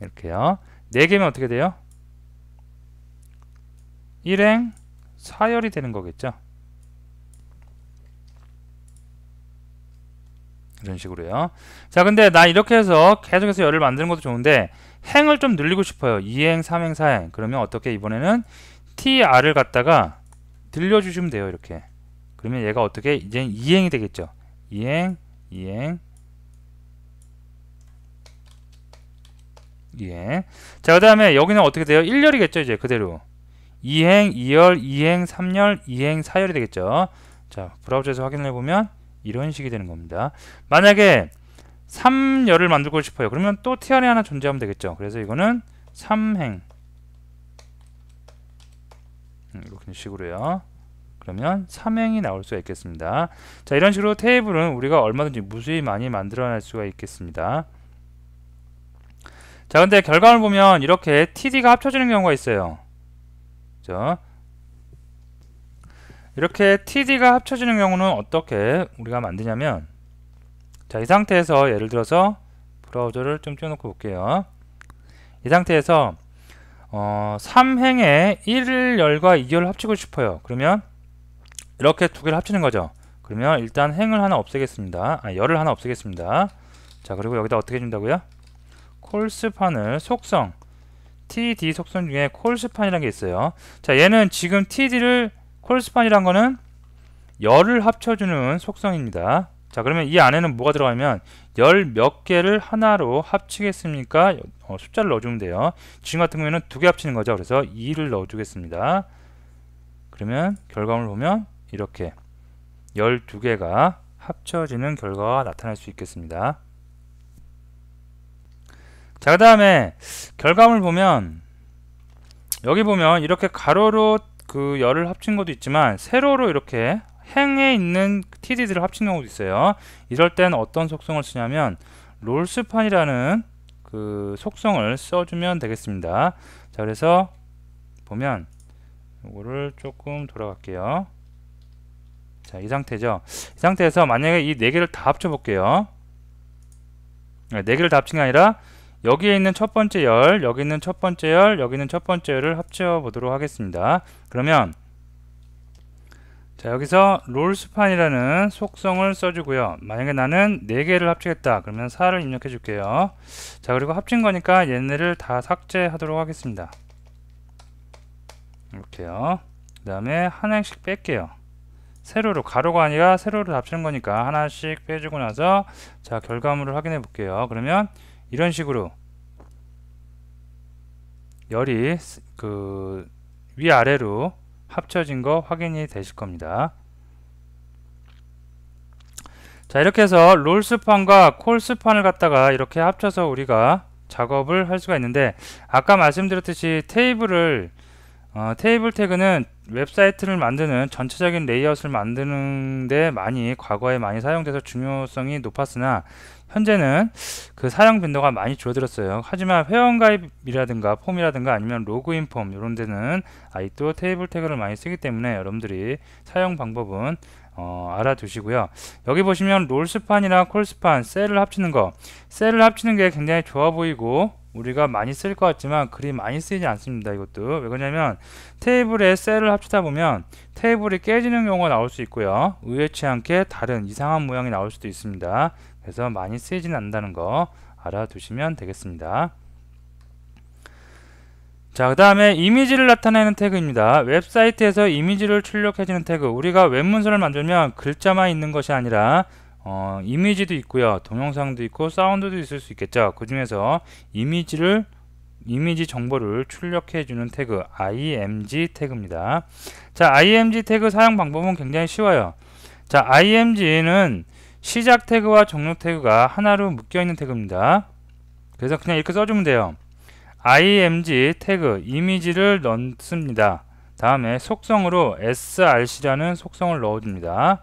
이렇게요. 4개면 어떻게 돼요? 1행 4열이 되는 거겠죠. 이런 식으로요. 자, 근데 나 이렇게 해서 계속해서 열을 만드는 것도 좋은데 행을 좀 늘리고 싶어요. 2행, 3행, 4행. 그러면 어떻게 이번에는 str을 갖다가 들려주시면 돼요 이렇게 그러면 얘가 어떻게 이제 이행이 되겠죠 이행 이행 예. 자, 그 다음에 여기는 어떻게 돼요? 1열이겠죠, 이제 그대로. 2행, 2열, 2행, 3열, 2행, 4열이 되겠죠. 자, 브라우저에서 확인을 해보면 이런 식이 되는 겁니다. 만약에 3열을 만들고 싶어요. 그러면 또 t r 에 하나 존재하면 되겠죠. 그래서 이거는 3행. 이런 식으로요. 그러면 삼행이 나올 수가 있겠습니다. 자 이런 식으로 테이블은 우리가 얼마든지 무수히 많이 만들어낼 수가 있겠습니다. 자 근데 결과를 보면 이렇게 td가 합쳐지는 경우가 있어요. 그죠? 이렇게 td가 합쳐지는 경우는 어떻게 우리가 만드냐면 자이 상태에서 예를 들어서 브라우저를 좀 띄워놓고 볼게요. 이 상태에서 어, 3행에 1열과 2열을 합치고 싶어요. 그러면 이렇게 두 개를 합치는 거죠. 그러면 일단 행을 하나 없애겠습니다. 아, 열을 하나 없애겠습니다. 자, 그리고 여기다 어떻게 준다고요? 콜스판을 속성 td 속성 중에 콜스판이라는 게 있어요. 자, 얘는 지금 td를 콜스판이란 거는 열을 합쳐주는 속성입니다. 자 그러면 이 안에는 뭐가 들어가면 열 몇 개를 하나로 합치겠습니까? 어, 숫자를 넣어주면 돼요. 지금 같은 경우에는 두 개 합치는 거죠. 그래서 2를 넣어주겠습니다. 그러면 결과물 보면 이렇게 12개가 합쳐지는 결과가 나타날 수 있겠습니다. 자, 그 다음에 결과물 보면 여기 보면 이렇게 가로로 그 열을 합친 것도 있지만 세로로 이렇게 행에 있는 t d 들을 합친 경우도 있어요. 이럴 땐 어떤 속성을 쓰냐면 롤스판이라는 그 속성을 써주면 되겠습니다. 자 그래서 보면 이거를 조금 돌아갈게요. 자 이 상태죠. 이 상태에서 만약에 이 네 개를 다 합쳐 볼게요. 네, 네 개를 다 합친 게 아니라 여기에 있는 첫 번째 열, 여기 있는 첫 번째 열, 여기 있는 첫 번째 열을 합쳐 보도록 하겠습니다. 그러면 자 여기서 롤스판이라는 속성을 써주고요 만약에 나는 4개를 합치겠다 그러면 4를 입력해 줄게요 자 그리고 합친 거니까 얘네를 다 삭제하도록 하겠습니다 이렇게요 그 다음에 하나씩 뺄게요 세로로 가로가 아니라 세로로 합치는 거니까 하나씩 빼주고 나서 자 결과물을 확인해 볼게요 그러면 이런 식으로 열이 그 위아래로 합쳐진 거 확인이 되실 겁니다. 자 이렇게 해서 롤스판과 콜스판을 갖다가 이렇게 합쳐서 우리가 작업을 할 수가 있는데 아까 말씀드렸듯이 테이블을 어, 테이블 태그는 웹사이트를 만드는 전체적인 레이아웃을 만드는데 많이 과거에 많이 사용돼서 중요성이 높았으나 현재는 그 사용 빈도가 많이 줄어들었어요. 하지만 회원가입이라든가 폼이라든가 아니면 로그인 폼 이런 데는 아직도 테이블 태그를 많이 쓰기 때문에 여러분들이 사용 방법은 어, 알아두시고요. 여기 보시면 롤스판이랑 콜스판 셀을 합치는 거 셀을 합치는 게 굉장히 좋아 보이고 우리가 많이 쓸 것 같지만 그리 많이 쓰이지 않습니다. 이것도 왜 그러냐면 테이블에 셀을 합치다 보면 테이블이 깨지는 경우가 나올 수 있고요. 의외치 않게 다른 이상한 모양이 나올 수도 있습니다. 그래서 많이 쓰이진 않는다는 거 알아두시면 되겠습니다. 자, 그 다음에 이미지를 나타내는 태그입니다. 웹사이트에서 이미지를 출력해주는 태그. 우리가 웹문서를 만들면 글자만 있는 것이 아니라 어, 이미지도 있고요. 동영상도 있고 사운드도 있을 수 있겠죠. 그 중에서 이미지를 이미지 정보를 출력해주는 태그 img 태그입니다. 자, img 태그 사용 방법은 굉장히 쉬워요. 자, img는 시작 태그와 종료 태그가 하나로 묶여있는 태그입니다. 그래서 그냥 이렇게 써주면 돼요. img 태그 이미지를 넣습니다. 다음에 속성으로 src라는 속성을 넣어줍니다.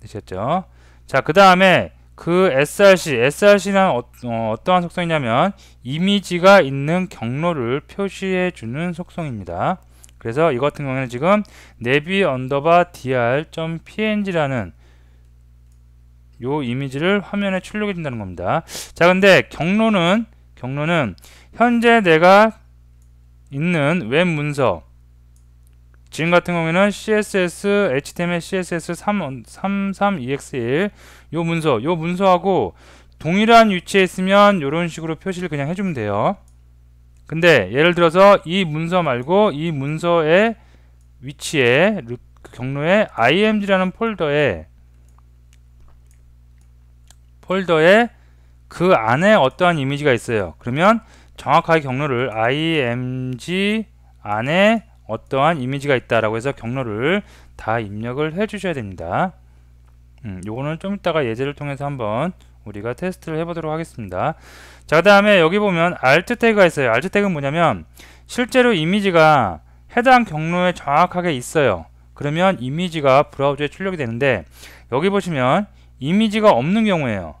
되셨죠? 자, 그 다음에 그 src, src는 어, 어, 떠한 속성이냐면 이미지가 있는 경로를 표시해주는 속성입니다. 그래서 이 같은 경우에는 지금 nevi u dr.png라는 요 이미지를 화면에 출력해 준다는 겁니다. 자, 근데 경로는 경로는 현재 내가 있는 웹 문서 지금 같은 경우에는 CSS, HTML, CSS 3, 33EX1 요 문서, 요 문서하고 동일한 위치에 있으면 이런 식으로 표시를 그냥 해주면 돼요. 근데 예를 들어서 이 문서 말고 이 문서의 위치에 경로에 img라는 폴더에 폴더에 그 안에 어떠한 이미지가 있어요. 그러면 정확하게 경로를 img 안에 어떠한 이미지가 있다라고 해서 경로를 다 입력을 해 주셔야 됩니다. 음, 요거는 좀 이따가 예제를 통해서 한번 우리가 테스트를 해보도록 하겠습니다. 자, 그 다음에 여기 보면 alt 태그가 있어요. alt 태그는 뭐냐면 실제로 이미지가 해당 경로에 정확하게 있어요. 그러면 이미지가 브라우저에 출력이 되는데 여기 보시면 이미지가 없는 경우에요.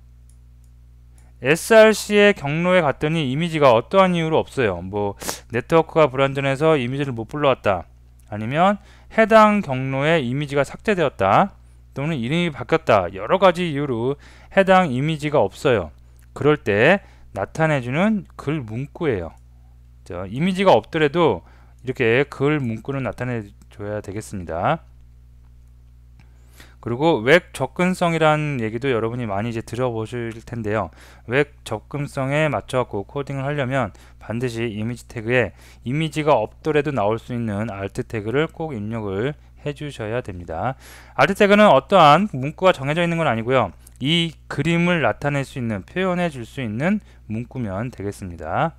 SRC의 경로에 갔더니 이미지가 어떠한 이유로 없어요. 뭐 네트워크가 불안전해서 이미지를 못 불러왔다. 아니면 해당 경로에 이미지가 삭제되었다. 또는 이름이 바뀌었다. 여러 가지 이유로 해당 이미지가 없어요. 그럴 때 나타내주는 글 문구예요. 이미지가 없더라도 이렇게 글 문구를 나타내줘야 되겠습니다. 그리고 웹 접근성이란 얘기도 여러분이 많이 이제 들어보실 텐데요. 웹 접근성에 맞춰갖고 코딩을 하려면 반드시 이미지 태그에 이미지가 없더라도 나올 수 있는 알트 태그를 꼭 입력을 해주셔야 됩니다. 알트 태그는 어떠한 문구가 정해져 있는 건 아니고요. 이 그림을 나타낼 수 있는 표현해 줄 수 있는 문구면 되겠습니다.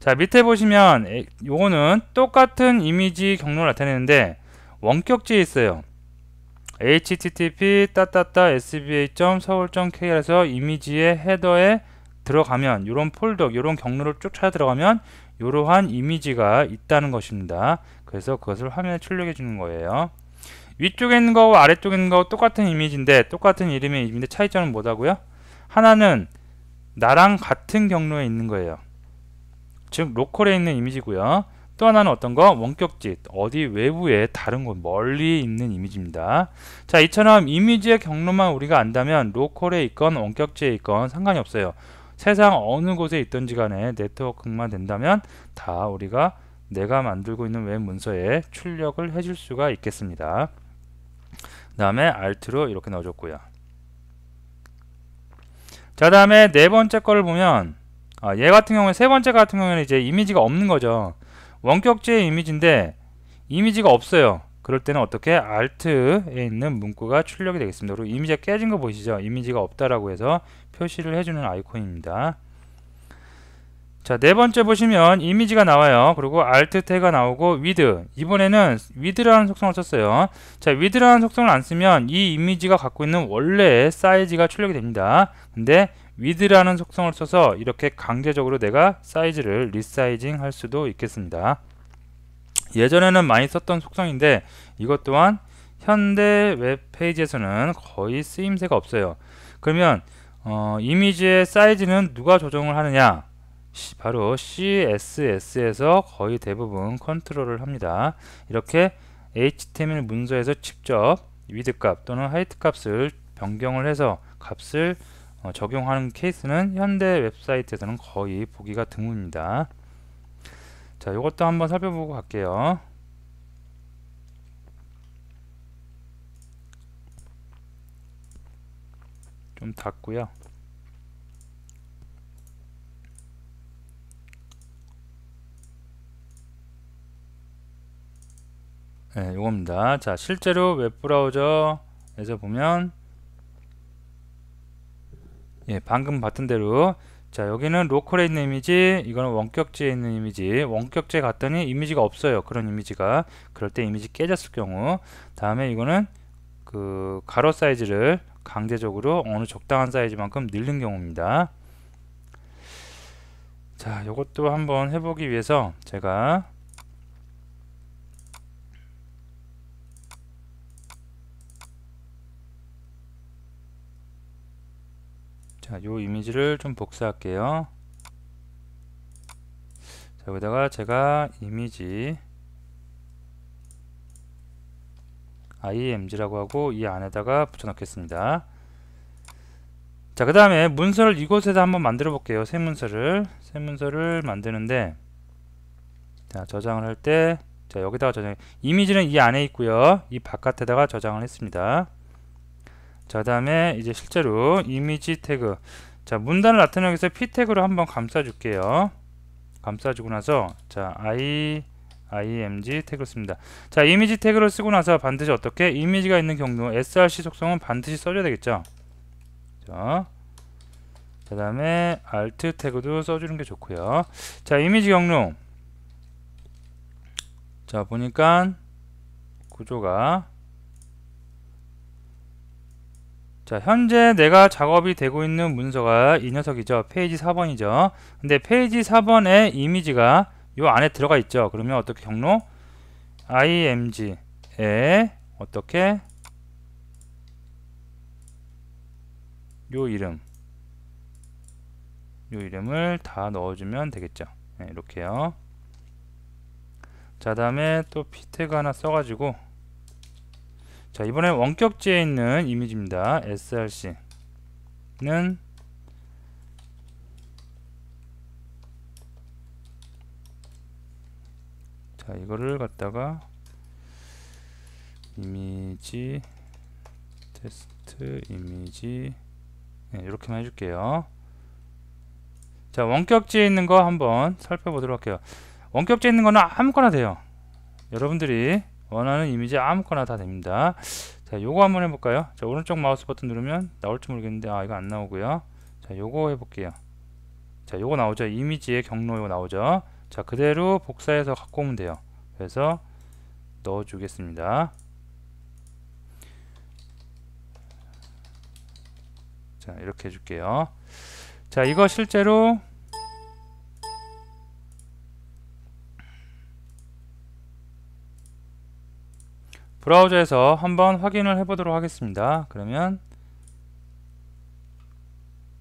자 밑에 보시면 요거는 똑같은 이미지 경로를 나타내는데 원격지에 있어요. http 따따따 sba.서울.kr에서 이미지의 헤더에 들어가면 이런 폴더, 이런 경로를 쭉 찾아 들어가면 이러한 이미지가 있다는 것입니다. 그래서 그것을 화면에 출력해 주는 거예요. 위쪽에 있는 거와 아래쪽에 있는 거 똑같은 이미지인데 똑같은 이름의 이미지인데 차이점은 뭐다고요? 하나는 나랑 같은 경로에 있는 거예요. 즉 로컬에 있는 이미지고요. 또 하나는 어떤 거? 원격짓. 어디 외부에 다른 곳 멀리 있는 이미지입니다. 자, 이처럼 이미지의 경로만 우리가 안다면 로컬에 있건 원격지에 있건 상관이 없어요. 세상 어느 곳에 있던지 간에 네트워크만 된다면 다 우리가 내가 만들고 있는 웹 문서에 출력을 해줄 수가 있겠습니다. 그 다음에 alt로 이렇게 넣어줬고요. 자 다음에 네 번째 거를 보면 아, 얘 같은 경우에 세 번째 같은 경우에는 이제 이미지가 없는 거죠. 원격지의 이미지인데 이미지가 없어요. 그럴 때는 어떻게 Alt에 있는 문구가 출력이 되겠습니다. 그리고 이미지가 깨진 거 보이시죠? 이미지가 없다라고 해서 표시를 해주는 아이콘입니다. 자, 네 번째 보시면 이미지가 나와요. 그리고 Alt 태그가 나오고 with. 이번에는 with라는 속성을 썼어요. 자, with라는 속성을 안 쓰면 이 이미지가 갖고 있는 원래의 사이즈가 출력이 됩니다. 근데 위드라는 속성을 써서 이렇게 강제적으로 내가 사이즈를 리사이징 할 수도 있겠습니다. 예전에는 많이 썼던 속성인데 이것 또한 현대 웹페이지에서는 거의 쓰임새가 없어요. 그러면 어, 이미지의 사이즈는 누가 조정을 하느냐? 바로 CSS에서 거의 대부분 컨트롤을 합니다. 이렇게 HTML 문서에서 직접 위드 값 또는 하이트 값을 변경을 해서 값을 어, 적용하는 케이스는 현대 웹사이트에서는 거의 보기가 드뭅니다. 자, 이것도 한번 살펴보고 갈게요. 좀 닫고요. 네, 이겁니다. 자, 실제로 웹브라우저에서 보면 예, 방금 봤던 대로 자 여기는 로컬에 있는 이미지 이거는 원격지에 있는 이미지 원격지에 갔더니 이미지가 없어요 그런 이미지가 그럴 때 이미지 깨졌을 경우 다음에 이거는 그 가로 사이즈를 강제적으로 어느 적당한 사이즈만큼 늘린 경우입니다 자 이것도 한번 해보기 위해서 제가 자, 요 이미지를 좀 복사할게요. 자, 여기다가 제가 이미지 img라고 하고 이 안에다가 붙여넣겠습니다. 자, 그 다음에 문서를 이곳에다 한번 만들어 볼게요. 새 문서를. 새 문서를 만드는데 자, 저장을 할때 자, 여기다가 저장 이미지는 이 안에 있고요. 이 바깥에다가 저장을 했습니다. 자 다음에 이제 실제로 이미지 태그 자 문단을 나타내기 위해서 p 태그로 한번 감싸 줄게요 감싸 주고 나서 자 i img 태그를 씁니다 자 이미지 태그를 쓰고 나서 반드시 어떻게 이미지가 있는 경우 src 속성은 반드시 써줘야 되겠죠 자 다음에 alt 태그도 써주는 게 좋고요 자 이미지 경로 자 보니까 구조가 자 현재 내가 작업이 되고 있는 문서가 이 녀석이죠 페이지 4번이죠 근데 페이지 4번에 이미지가 요 안에 들어가 있죠 그러면 어떻게 경로 img에 어떻게 요 이름 요 이름을 다 넣어주면 되겠죠 네, 이렇게요 자 다음에 또 p 태그 하나 써가지고 자 이번에 원격지에 있는 이미지입니다. src는 자 이거를 갖다가 이미지 테스트 이미지 네, 이렇게만 해줄게요 자 원격지에 있는 거 한번 살펴보도록 할게요 원격지에 있는 거는 아무거나 돼요 여러분들이 원하는 이미지 아무거나 다 됩니다 자 요거 한번 해볼까요 자 오른쪽 마우스 버튼 누르면 나올지 모르겠는데 아 이거 안 나오고요 자 요거 해볼게요 자 요거 나오죠 이미지의 경로 요거 나오죠 자 그대로 복사해서 갖고 오면 돼요 그래서 넣어 주겠습니다 자 이렇게 해줄게요 자 이거 실제로 브라우저에서 한번 확인을 해보도록 하겠습니다. 그러면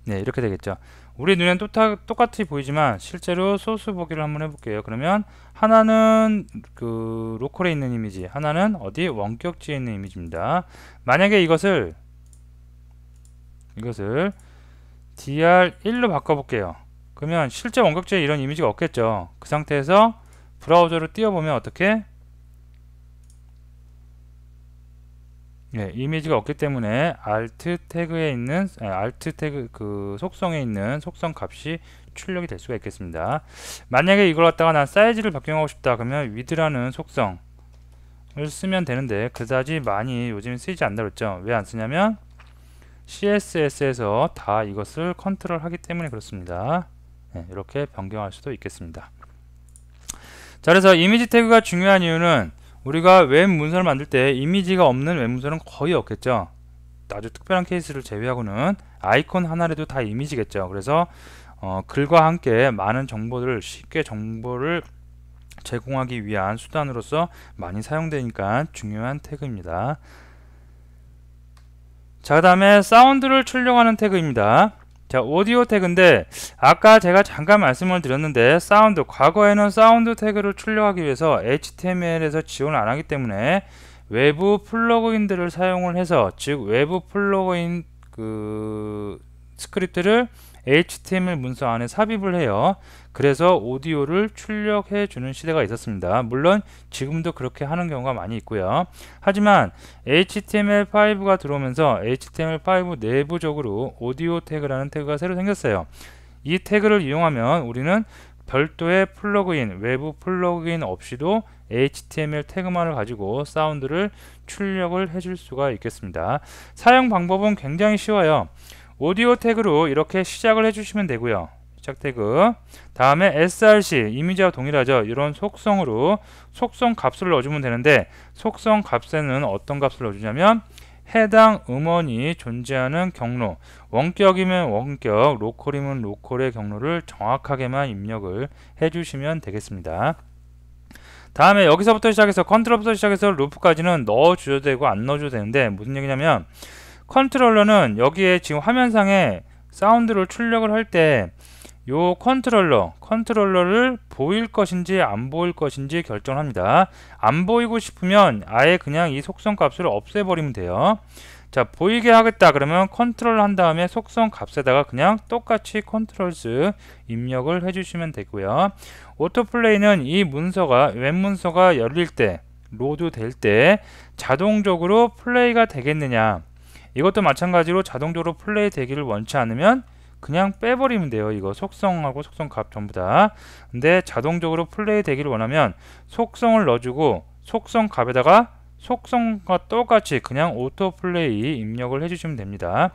네 이렇게 되겠죠. 우리 눈엔 똑같이 보이지만 실제로 소스 보기를 한번 해볼게요. 그러면 하나는 그 로컬에 있는 이미지, 하나는 어디 원격지에 있는 이미지입니다. 만약에 이것을 이것을 dr1로 바꿔볼게요. 그러면 실제 원격지에 이런 이미지가 없겠죠. 그 상태에서 브라우저를 띄워보면 어떻게 예, 이미지가 없기 때문에 alt 태그에 있는 예, alt 태그 그 속성에 있는 속성 값이 출력이 될 수가 있겠습니다. 만약에 이걸 갖다가 난 사이즈를 변경하고 싶다 그러면 위드라는 속성을 쓰면 되는데 그다지 많이 요즘 쓰이지 않는다 그랬죠. 왜 안 쓰냐면 CSS에서 다 이것을 컨트롤하기 때문에 그렇습니다. 예, 이렇게 변경할 수도 있겠습니다. 자, 그래서 이미지 태그가 중요한 이유는 우리가 웹 문서를 만들 때 이미지가 없는 웹 문서는 거의 없겠죠 아주 특별한 케이스를 제외하고는 아이콘 하나라도 다 이미지겠죠 그래서 어, 글과 함께 많은 정보를 쉽게 정보를 제공하기 위한 수단으로서 많이 사용되니까 중요한 태그입니다 자그 다음에 사운드를 출력하는 태그입니다 자 오디오 태그인데 아까 제가 잠깐 말씀을 드렸는데 사운드 과거에는 사운드 태그를 출력하기 위해서 HTML에서 지원을 안하기 때문에 외부 플러그인들을 사용을 해서 즉 외부 플러그인 그 스크립트를 HTML 문서 안에 삽입을 해요 그래서 오디오를 출력해 주는 시대가 있었습니다. 물론 지금도 그렇게 하는 경우가 많이 있고요. 하지만 HTML5가 들어오면서 HTML5 내부적으로 오디오 태그라는 태그가 새로 생겼어요. 이 태그를 이용하면 우리는 별도의 플러그인, 외부 플러그인 없이도 HTML 태그만을 가지고 사운드를 출력을 해 줄 수가 있겠습니다. 사용 방법은 굉장히 쉬워요. 오디오 태그로 이렇게 시작을 해주시면 되고요. 시작 태그 다음에 src 이미지와 동일하죠 이런 속성으로 속성 값을 넣어주면 되는데 속성 값에는 어떤 값을 넣어주냐면 해당 음원이 존재하는 경로 원격이면 원격 로컬이면 로컬의 경로를 정확하게만 입력을 해주시면 되겠습니다 다음에 여기서부터 시작해서 컨트롤부터 시작해서 루프까지는 넣어줘도 되고 안 넣어줘도 되는데 무슨 얘기냐면 컨트롤러는 여기에 지금 화면상에 사운드를 출력을 할때 요 컨트롤러, 컨트롤러를 보일 것인지 안 보일 것인지 결정합니다. 안 보이고 싶으면 아예 그냥 이 속성 값을 없애버리면 돼요. 자, 보이게 하겠다 그러면 컨트롤 한 다음에 속성 값에다가 그냥 똑같이 컨트롤스 입력을 해주시면 되고요. 오토플레이는 이 문서가, 웹 문서가 열릴 때, 로드 될 때 자동적으로 플레이가 되겠느냐 이것도 마찬가지로 자동적으로 플레이 되기를 원치 않으면 그냥 빼버리면 돼요 이거 속성하고 속성 값 전부 다 근데 자동적으로 플레이 되기를 원하면 속성을 넣어주고 속성 값에다가 속성과 똑같이 그냥 오토 플레이 입력을 해주시면 됩니다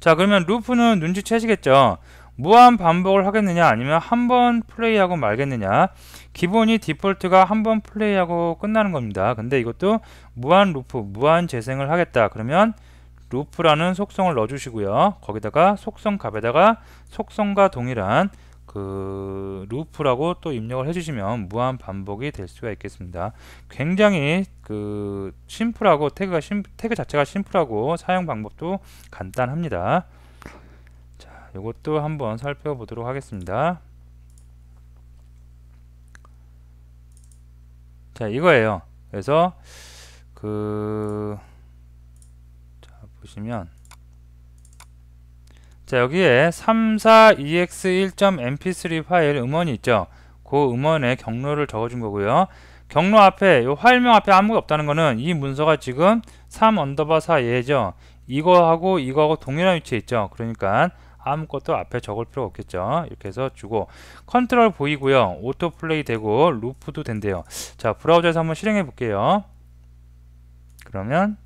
자 그러면 루프는 눈치채시겠죠 무한 반복을 하겠느냐 아니면 한 번 플레이하고 말겠느냐 기본이 디폴트가 한 번 플레이하고 끝나는 겁니다 근데 이것도 무한 루프 무한 재생을 하겠다 그러면 루프라는 속성을 넣어주시고요. 거기다가 속성 값에다가 속성과 동일한 그 루프라고 또 입력을 해주시면 무한 반복이 될 수가 있겠습니다. 굉장히 그 심플하고 태그가 심, 태그 자체가 심플하고 사용 방법도 간단합니다. 자, 이것도 한번 살펴보도록 하겠습니다. 자, 이거예요. 그래서 그 보시면 자 여기에 34ex1.mp3 파일 음원이 있죠 그음원에 경로를 적어준 거고요 경로 앞에 이 화일명 앞에 아무것도 없다는 거는 이 문서가 지금 3 언더바 4 예죠 이거하고 이거하고 동일한 위치에 있죠 그러니까 아무것도 앞에 적을 필요 없겠죠 이렇게 해서 주고 컨트롤 보이고요 오토 플레이 되고 루프도 된대요 자 브라우저에서 한번 실행해 볼게요 그러면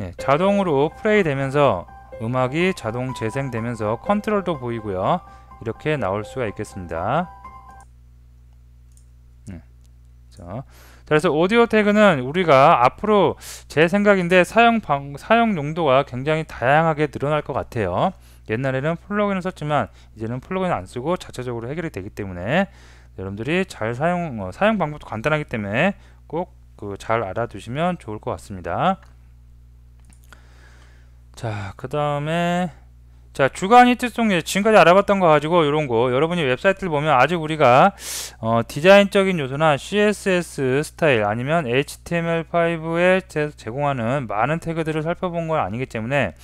네, 자동으로 플레이 되면서 음악이 자동 재생되면서 컨트롤도 보이고요. 이렇게 나올 수가 있겠습니다. 네. 그래서 오디오 태그는 우리가 앞으로 제 생각인데 사용 방, 사용 용도가 굉장히 다양하게 늘어날 것 같아요. 옛날에는 플러그인을 썼지만 이제는 플러그인 안 쓰고 자체적으로 해결이 되기 때문에 여러분들이 잘 사용 어, 사용 방법도 간단하기 때문에 꼭그잘 알아두시면 좋을 것 같습니다. 자, 그 다음에 자 주간 히트송 에 지금까지 알아봤던 거 가지고 이런 거 여러분이 웹사이트를 보면 아직 우리가 어, 디자인적인 요소나 CSS 스타일 아니면 HTML5에 제공하는 많은 태그들을 살펴본 건 아니기 때문에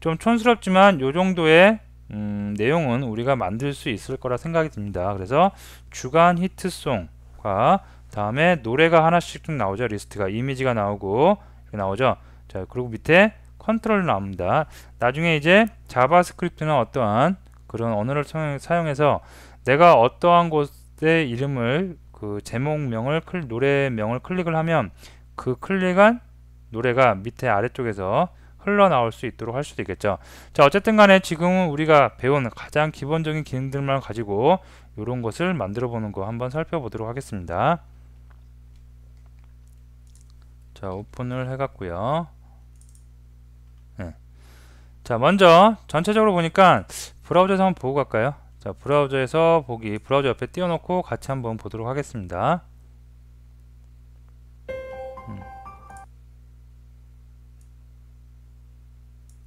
좀 촌스럽지만 요 정도의 음, 내용은 우리가 만들 수 있을 거라 생각이 듭니다. 그래서 주간 히트송과 다음에 노래가 하나씩 좀 나오죠. 리스트가 이미지가 나오고 이렇게 나오죠. 자 그리고 밑에 컨트롤 나옵니다. 나중에 이제 자바스크립트는 어떠한 그런 언어를 사용해서 내가 어떠한 곳의 이름을 그 제목명을 클, 노래명을 클릭을 하면 그 클릭한 노래가 밑에 아래쪽에서 흘러나올 수 있도록 할 수도 있겠죠 자 어쨌든 간에 지금은 우리가 배운 가장 기본적인 기능들만 가지고 이런 것을 만들어 보는 거 한번 살펴보도록 하겠습니다 자 오픈을 해갔고요 자 먼저 전체적으로 보니까 브라우저에서 한번 보고 갈까요 자 브라우저에서 보기 브라우저 옆에 띄워놓고 같이 한번 보도록 하겠습니다 음.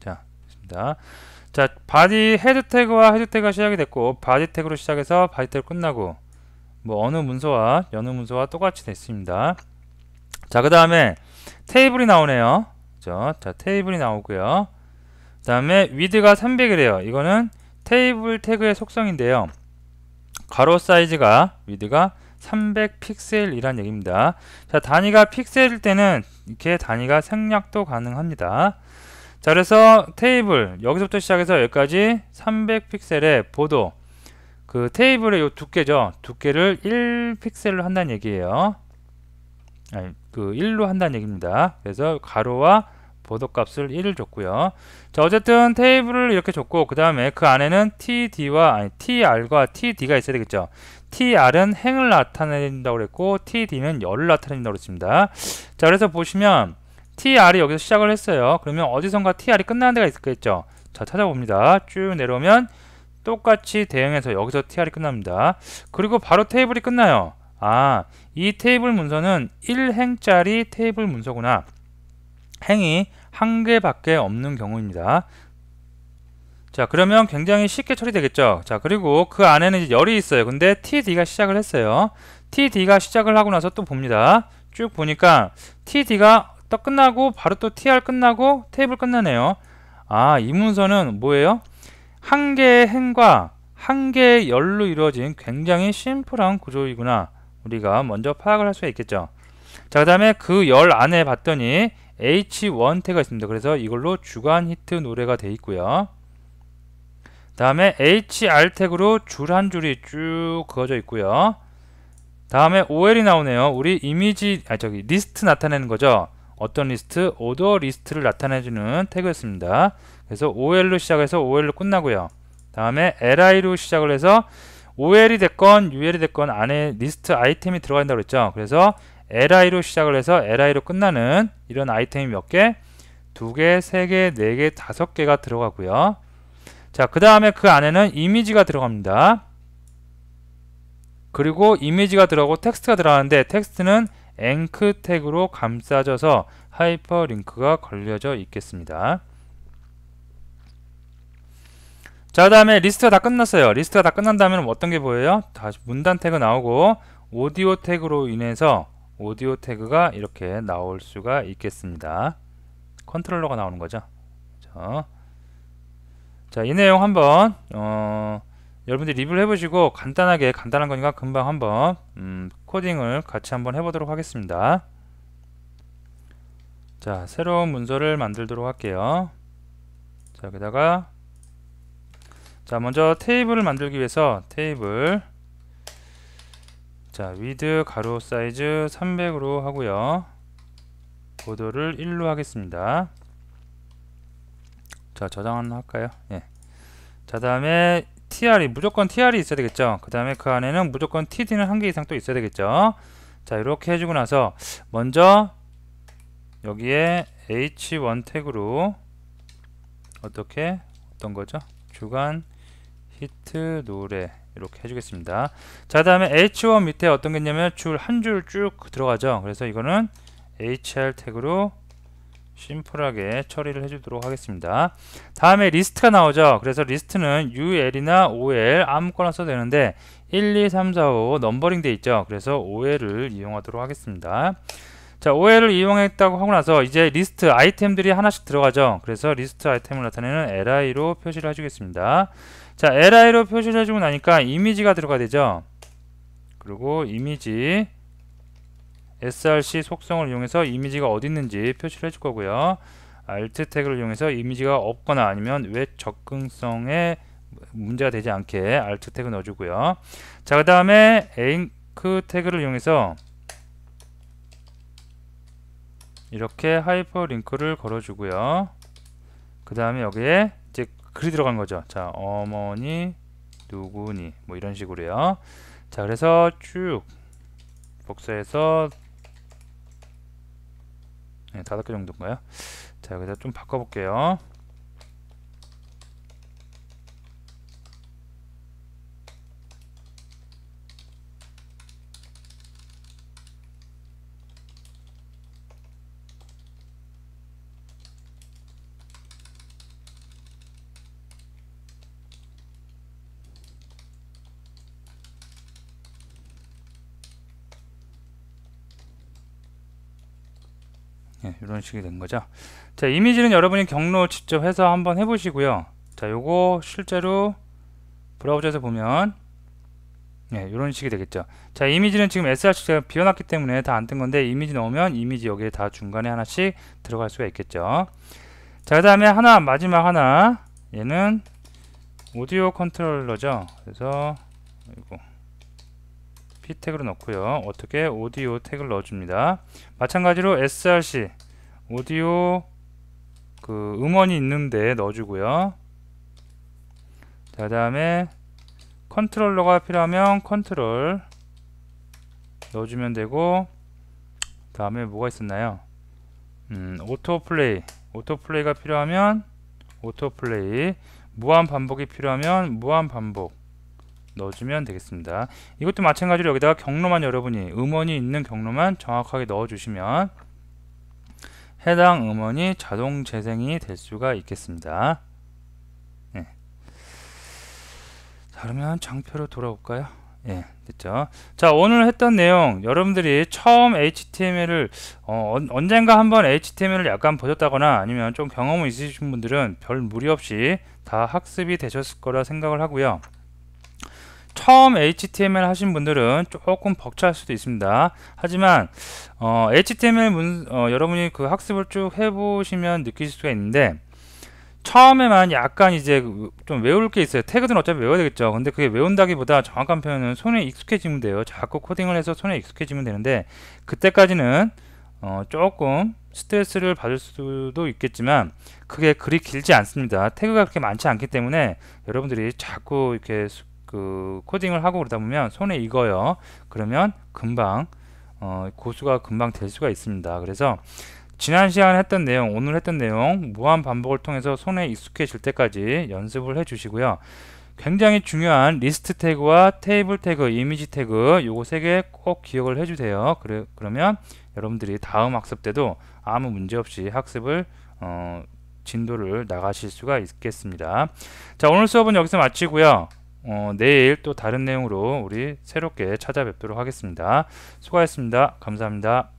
자 있습니다 자 바디 헤드 태그와 헤드 태그가 시작이 됐고 바디 태그로 시작해서 바디 태그 끝나고 뭐 어느 문서와 여느 문서와 똑같이 됐습니다 자 그 다음에 테이블이 나오네요 그죠 자 테이블이 나오고요 그 다음에 위드가 300이래요. 이거는 테이블 태그의 속성인데요. 가로 사이즈가 위드가 300 픽셀이란 얘기입니다. 자, 단위가 픽셀일 때는 이렇게 단위가 생략도 가능합니다. 자, 그래서 테이블 여기서부터 시작해서 여기까지 300 픽셀의 보도 그 테이블의 요 두께죠. 두께를 1픽셀로 한다는 얘기예요. 아니, 그 1로 한다는 얘기입니다. 그래서 가로와 보도값을 1을 줬고요. 자 어쨌든 테이블을 이렇게 줬고 그 다음에 그 안에는 td와 아니 tr과 td가 있어야 되겠죠. tr은 행을 나타낸다고 그랬고 td는 열을 나타낸다고 그랬습니다. 자 그래서 보시면 tr이 여기서 시작을 했어요. 그러면 어디선가 tr이 끝나는 데가 있겠죠. 자 찾아봅니다. 쭉 내려오면 똑같이 대응해서 여기서 tr이 끝납니다. 그리고 바로 테이블이 끝나요. 아, 이 테이블 문서는 1행짜리 테이블 문서구나. 행이 한 개밖에 없는 경우입니다. 자 그러면 굉장히 쉽게 처리되겠죠. 자 그리고 그 안에는 이제 열이 있어요. 근데 TD가 시작을 했어요. TD가 시작을 하고 나서 또 봅니다. 쭉 보니까 TD가 딱 끝나고 바로 또 TR 끝나고 테이블 끝나네요. 아 이 문서는 뭐예요? 한 개의 행과 한 개의 열로 이루어진 굉장히 심플한 구조이구나 우리가 먼저 파악을 할 수 있겠죠. 자 그 다음에 그 열 안에 봤더니 H1 태가 있습니다. 그래서 이걸로 주간 히트 노래가 돼 있고요. 다음에 HR 태그로 줄 한 줄이 쭉 그어져 있고요. 다음에 OL이 나오네요. 우리 이미지, 아, 저기, 리스트 나타내는 거죠. 어떤 리스트? 오더 리스트를 나타내주는 태그였습니다. 그래서 OL로 시작해서 OL로 끝나고요. 다음에 LI로 시작을 해서 OL이 됐건 UL이 됐건 안에 리스트 아이템이 들어간다고 그랬죠. 그래서 li로 시작을 해서 li로 끝나는 이런 아이템이 몇 개? 두 개, 세 개, 네 개, 다섯 개가 들어가고요. 자, 그 다음에 그 안에는 이미지가 들어갑니다. 그리고 이미지가 들어가고 텍스트가 들어가는데 텍스트는 앵크 태그로 감싸져서 하이퍼링크가 걸려져 있겠습니다. 자, 다음에 리스트가 다 끝났어요. 리스트가 다 끝난다면 어떤 게 보여요? 다시 문단 태그 나오고 오디오 태그로 인해서 오디오 태그가 이렇게 나올 수가 있겠습니다. 컨트롤러가 나오는 거죠. 그 자, 이 내용 한번 어, 여러분들이 리뷰를 해보시고 간단하게 간단한 거니까 금방 한번 음, 코딩을 같이 한번 해보도록 하겠습니다. 자, 새로운 문서를 만들도록 할게요. 자, 여기다가 자, 먼저 테이블을 만들기 위해서 테이블 자, 위드 가로 사이즈 300으로 하고요. 고도를 1로 하겠습니다. 자, 저장 하나 할까요? 예. 자, 다음에 TR이 무조건 TR이 있어야 되겠죠. 그 다음에 그 안에는 무조건 TD는 한 개 이상 또 있어야 되겠죠. 자, 이렇게 해주고 나서 먼저 여기에 H1 태그로 어떻게 어떤 거죠? 주간 히트 노래 이렇게 해주겠습니다. 자 다음에 h1 밑에 어떤 게 있냐면 줄 한 줄 쭉 들어가죠. 그래서 이거는 hr 태그로 심플하게 처리를 해주도록 하겠습니다. 다음에 리스트가 나오죠. 그래서 리스트는 ul이나 ol 아무거나 써도 되는데 1, 2, 3, 4, 5 넘버링 돼 있죠. 그래서 ol을 이용하도록 하겠습니다. 자, ol을 이용했다고 하고 나서 이제 리스트 아이템들이 하나씩 들어가죠. 그래서 리스트 아이템을 나타내는 li로 표시를 해주겠습니다. 자, li로 표시를 해주고 나니까 이미지가 들어가 야 되죠. 그리고 이미지 src 속성을 이용해서 이미지가 어디 있는지 표시를 해줄 거고요. alt 태그를 이용해서 이미지가 없거나 아니면 웹 접근성에 문제가 되지 않게 alt 태그 넣어주고요. 자, 그 다음에 anc 태그를 이용해서 이렇게 하이퍼링크를 걸어주고요. 그 다음에 여기에 글이 들어간 거죠. 자, 어머니 누구니 뭐 이런 식으로요. 자, 그래서 쭉 복사해서 네, 다섯 개 정도인가요? 자, 여기다 좀 바꿔볼게요. 이런 식이 된 거죠 자 이미지는 여러분이 경로 직접 해서 한번 해보시고요 자 요거 실제로 브라우저에서 보면 네, 이런 식이 되겠죠 자 이미지는 지금 SRC 제가 비워놨기 때문에 다 안 뜬 건데 이미지 넣으면 이미지 여기에 다 중간에 하나씩 들어갈 수가 있겠죠 자그 다음에 하나 마지막 하나 얘는 오디오 컨트롤러죠 그래서 이거 P 태그로 넣고요 어떻게 오디오 태그를 넣어줍니다 마찬가지로 SRC 오디오 그 음원이 있는데 넣어주고요 자 다음에 컨트롤러가 필요하면 컨트롤 넣어주면 되고 다음에 뭐가 있었나요 음, 오토플레이 오토플레이가 필요하면 오토플레이 무한 반복이 필요하면 무한 반복 넣어주면 되겠습니다 이것도 마찬가지로 여기다가 경로만 여러분이 음원이 있는 경로만 정확하게 넣어주시면 해당 음원이 자동 재생이 될 수가 있겠습니다. 네. 자, 그러면 장표로 돌아올까요? 예, 됐죠. 자, 오늘 했던 내용 여러분들이 처음 HTML을 어, 언젠가 한번 HTML을 약간 보셨다거나 아니면 좀 경험이 있으신 분들은 별 무리 없이 다 학습이 되셨을 거라 생각을 하고요. 처음 HTML 하신 분들은 조금 벅차할 수도 있습니다. 하지만 어, HTML 문, 어, 여러분이 그 학습을 쭉 해보시면 느끼실 수가 있는데 처음에만 약간 이제 그 좀 외울 게 있어요. 태그는 어차피 외워야 되겠죠. 근데 그게 외운다기보다 정확한 표현은 손에 익숙해지면 돼요. 자꾸 코딩을 해서 손에 익숙해지면 되는데 그때까지는 어, 조금 스트레스를 받을 수도 있겠지만 그게 그리 길지 않습니다. 태그가 그렇게 많지 않기 때문에 여러분들이 자꾸 이렇게 그 코딩을 하고 그러다 보면 손에 익어요. 그러면 금방 어, 고수가 금방 될 수가 있습니다. 그래서 지난 시간 에 했던 내용, 오늘 했던 내용 무한 반복을 통해서 손에 익숙해질 때까지 연습을 해주시고요. 굉장히 중요한 리스트 태그와 테이블 태그, 이미지 태그 요거 3개꼭 기억을 해주세요. 그래, 그러면 여러분들이 다음 학습 때도 아무 문제 없이 학습을 어, 진도를 나가실 수가 있겠습니다. 자 오늘 수업은 여기서 마치고요. 어, 내일 또 다른 내용으로 우리 새롭게 찾아뵙도록 하겠습니다. 수고하셨습니다. 감사합니다.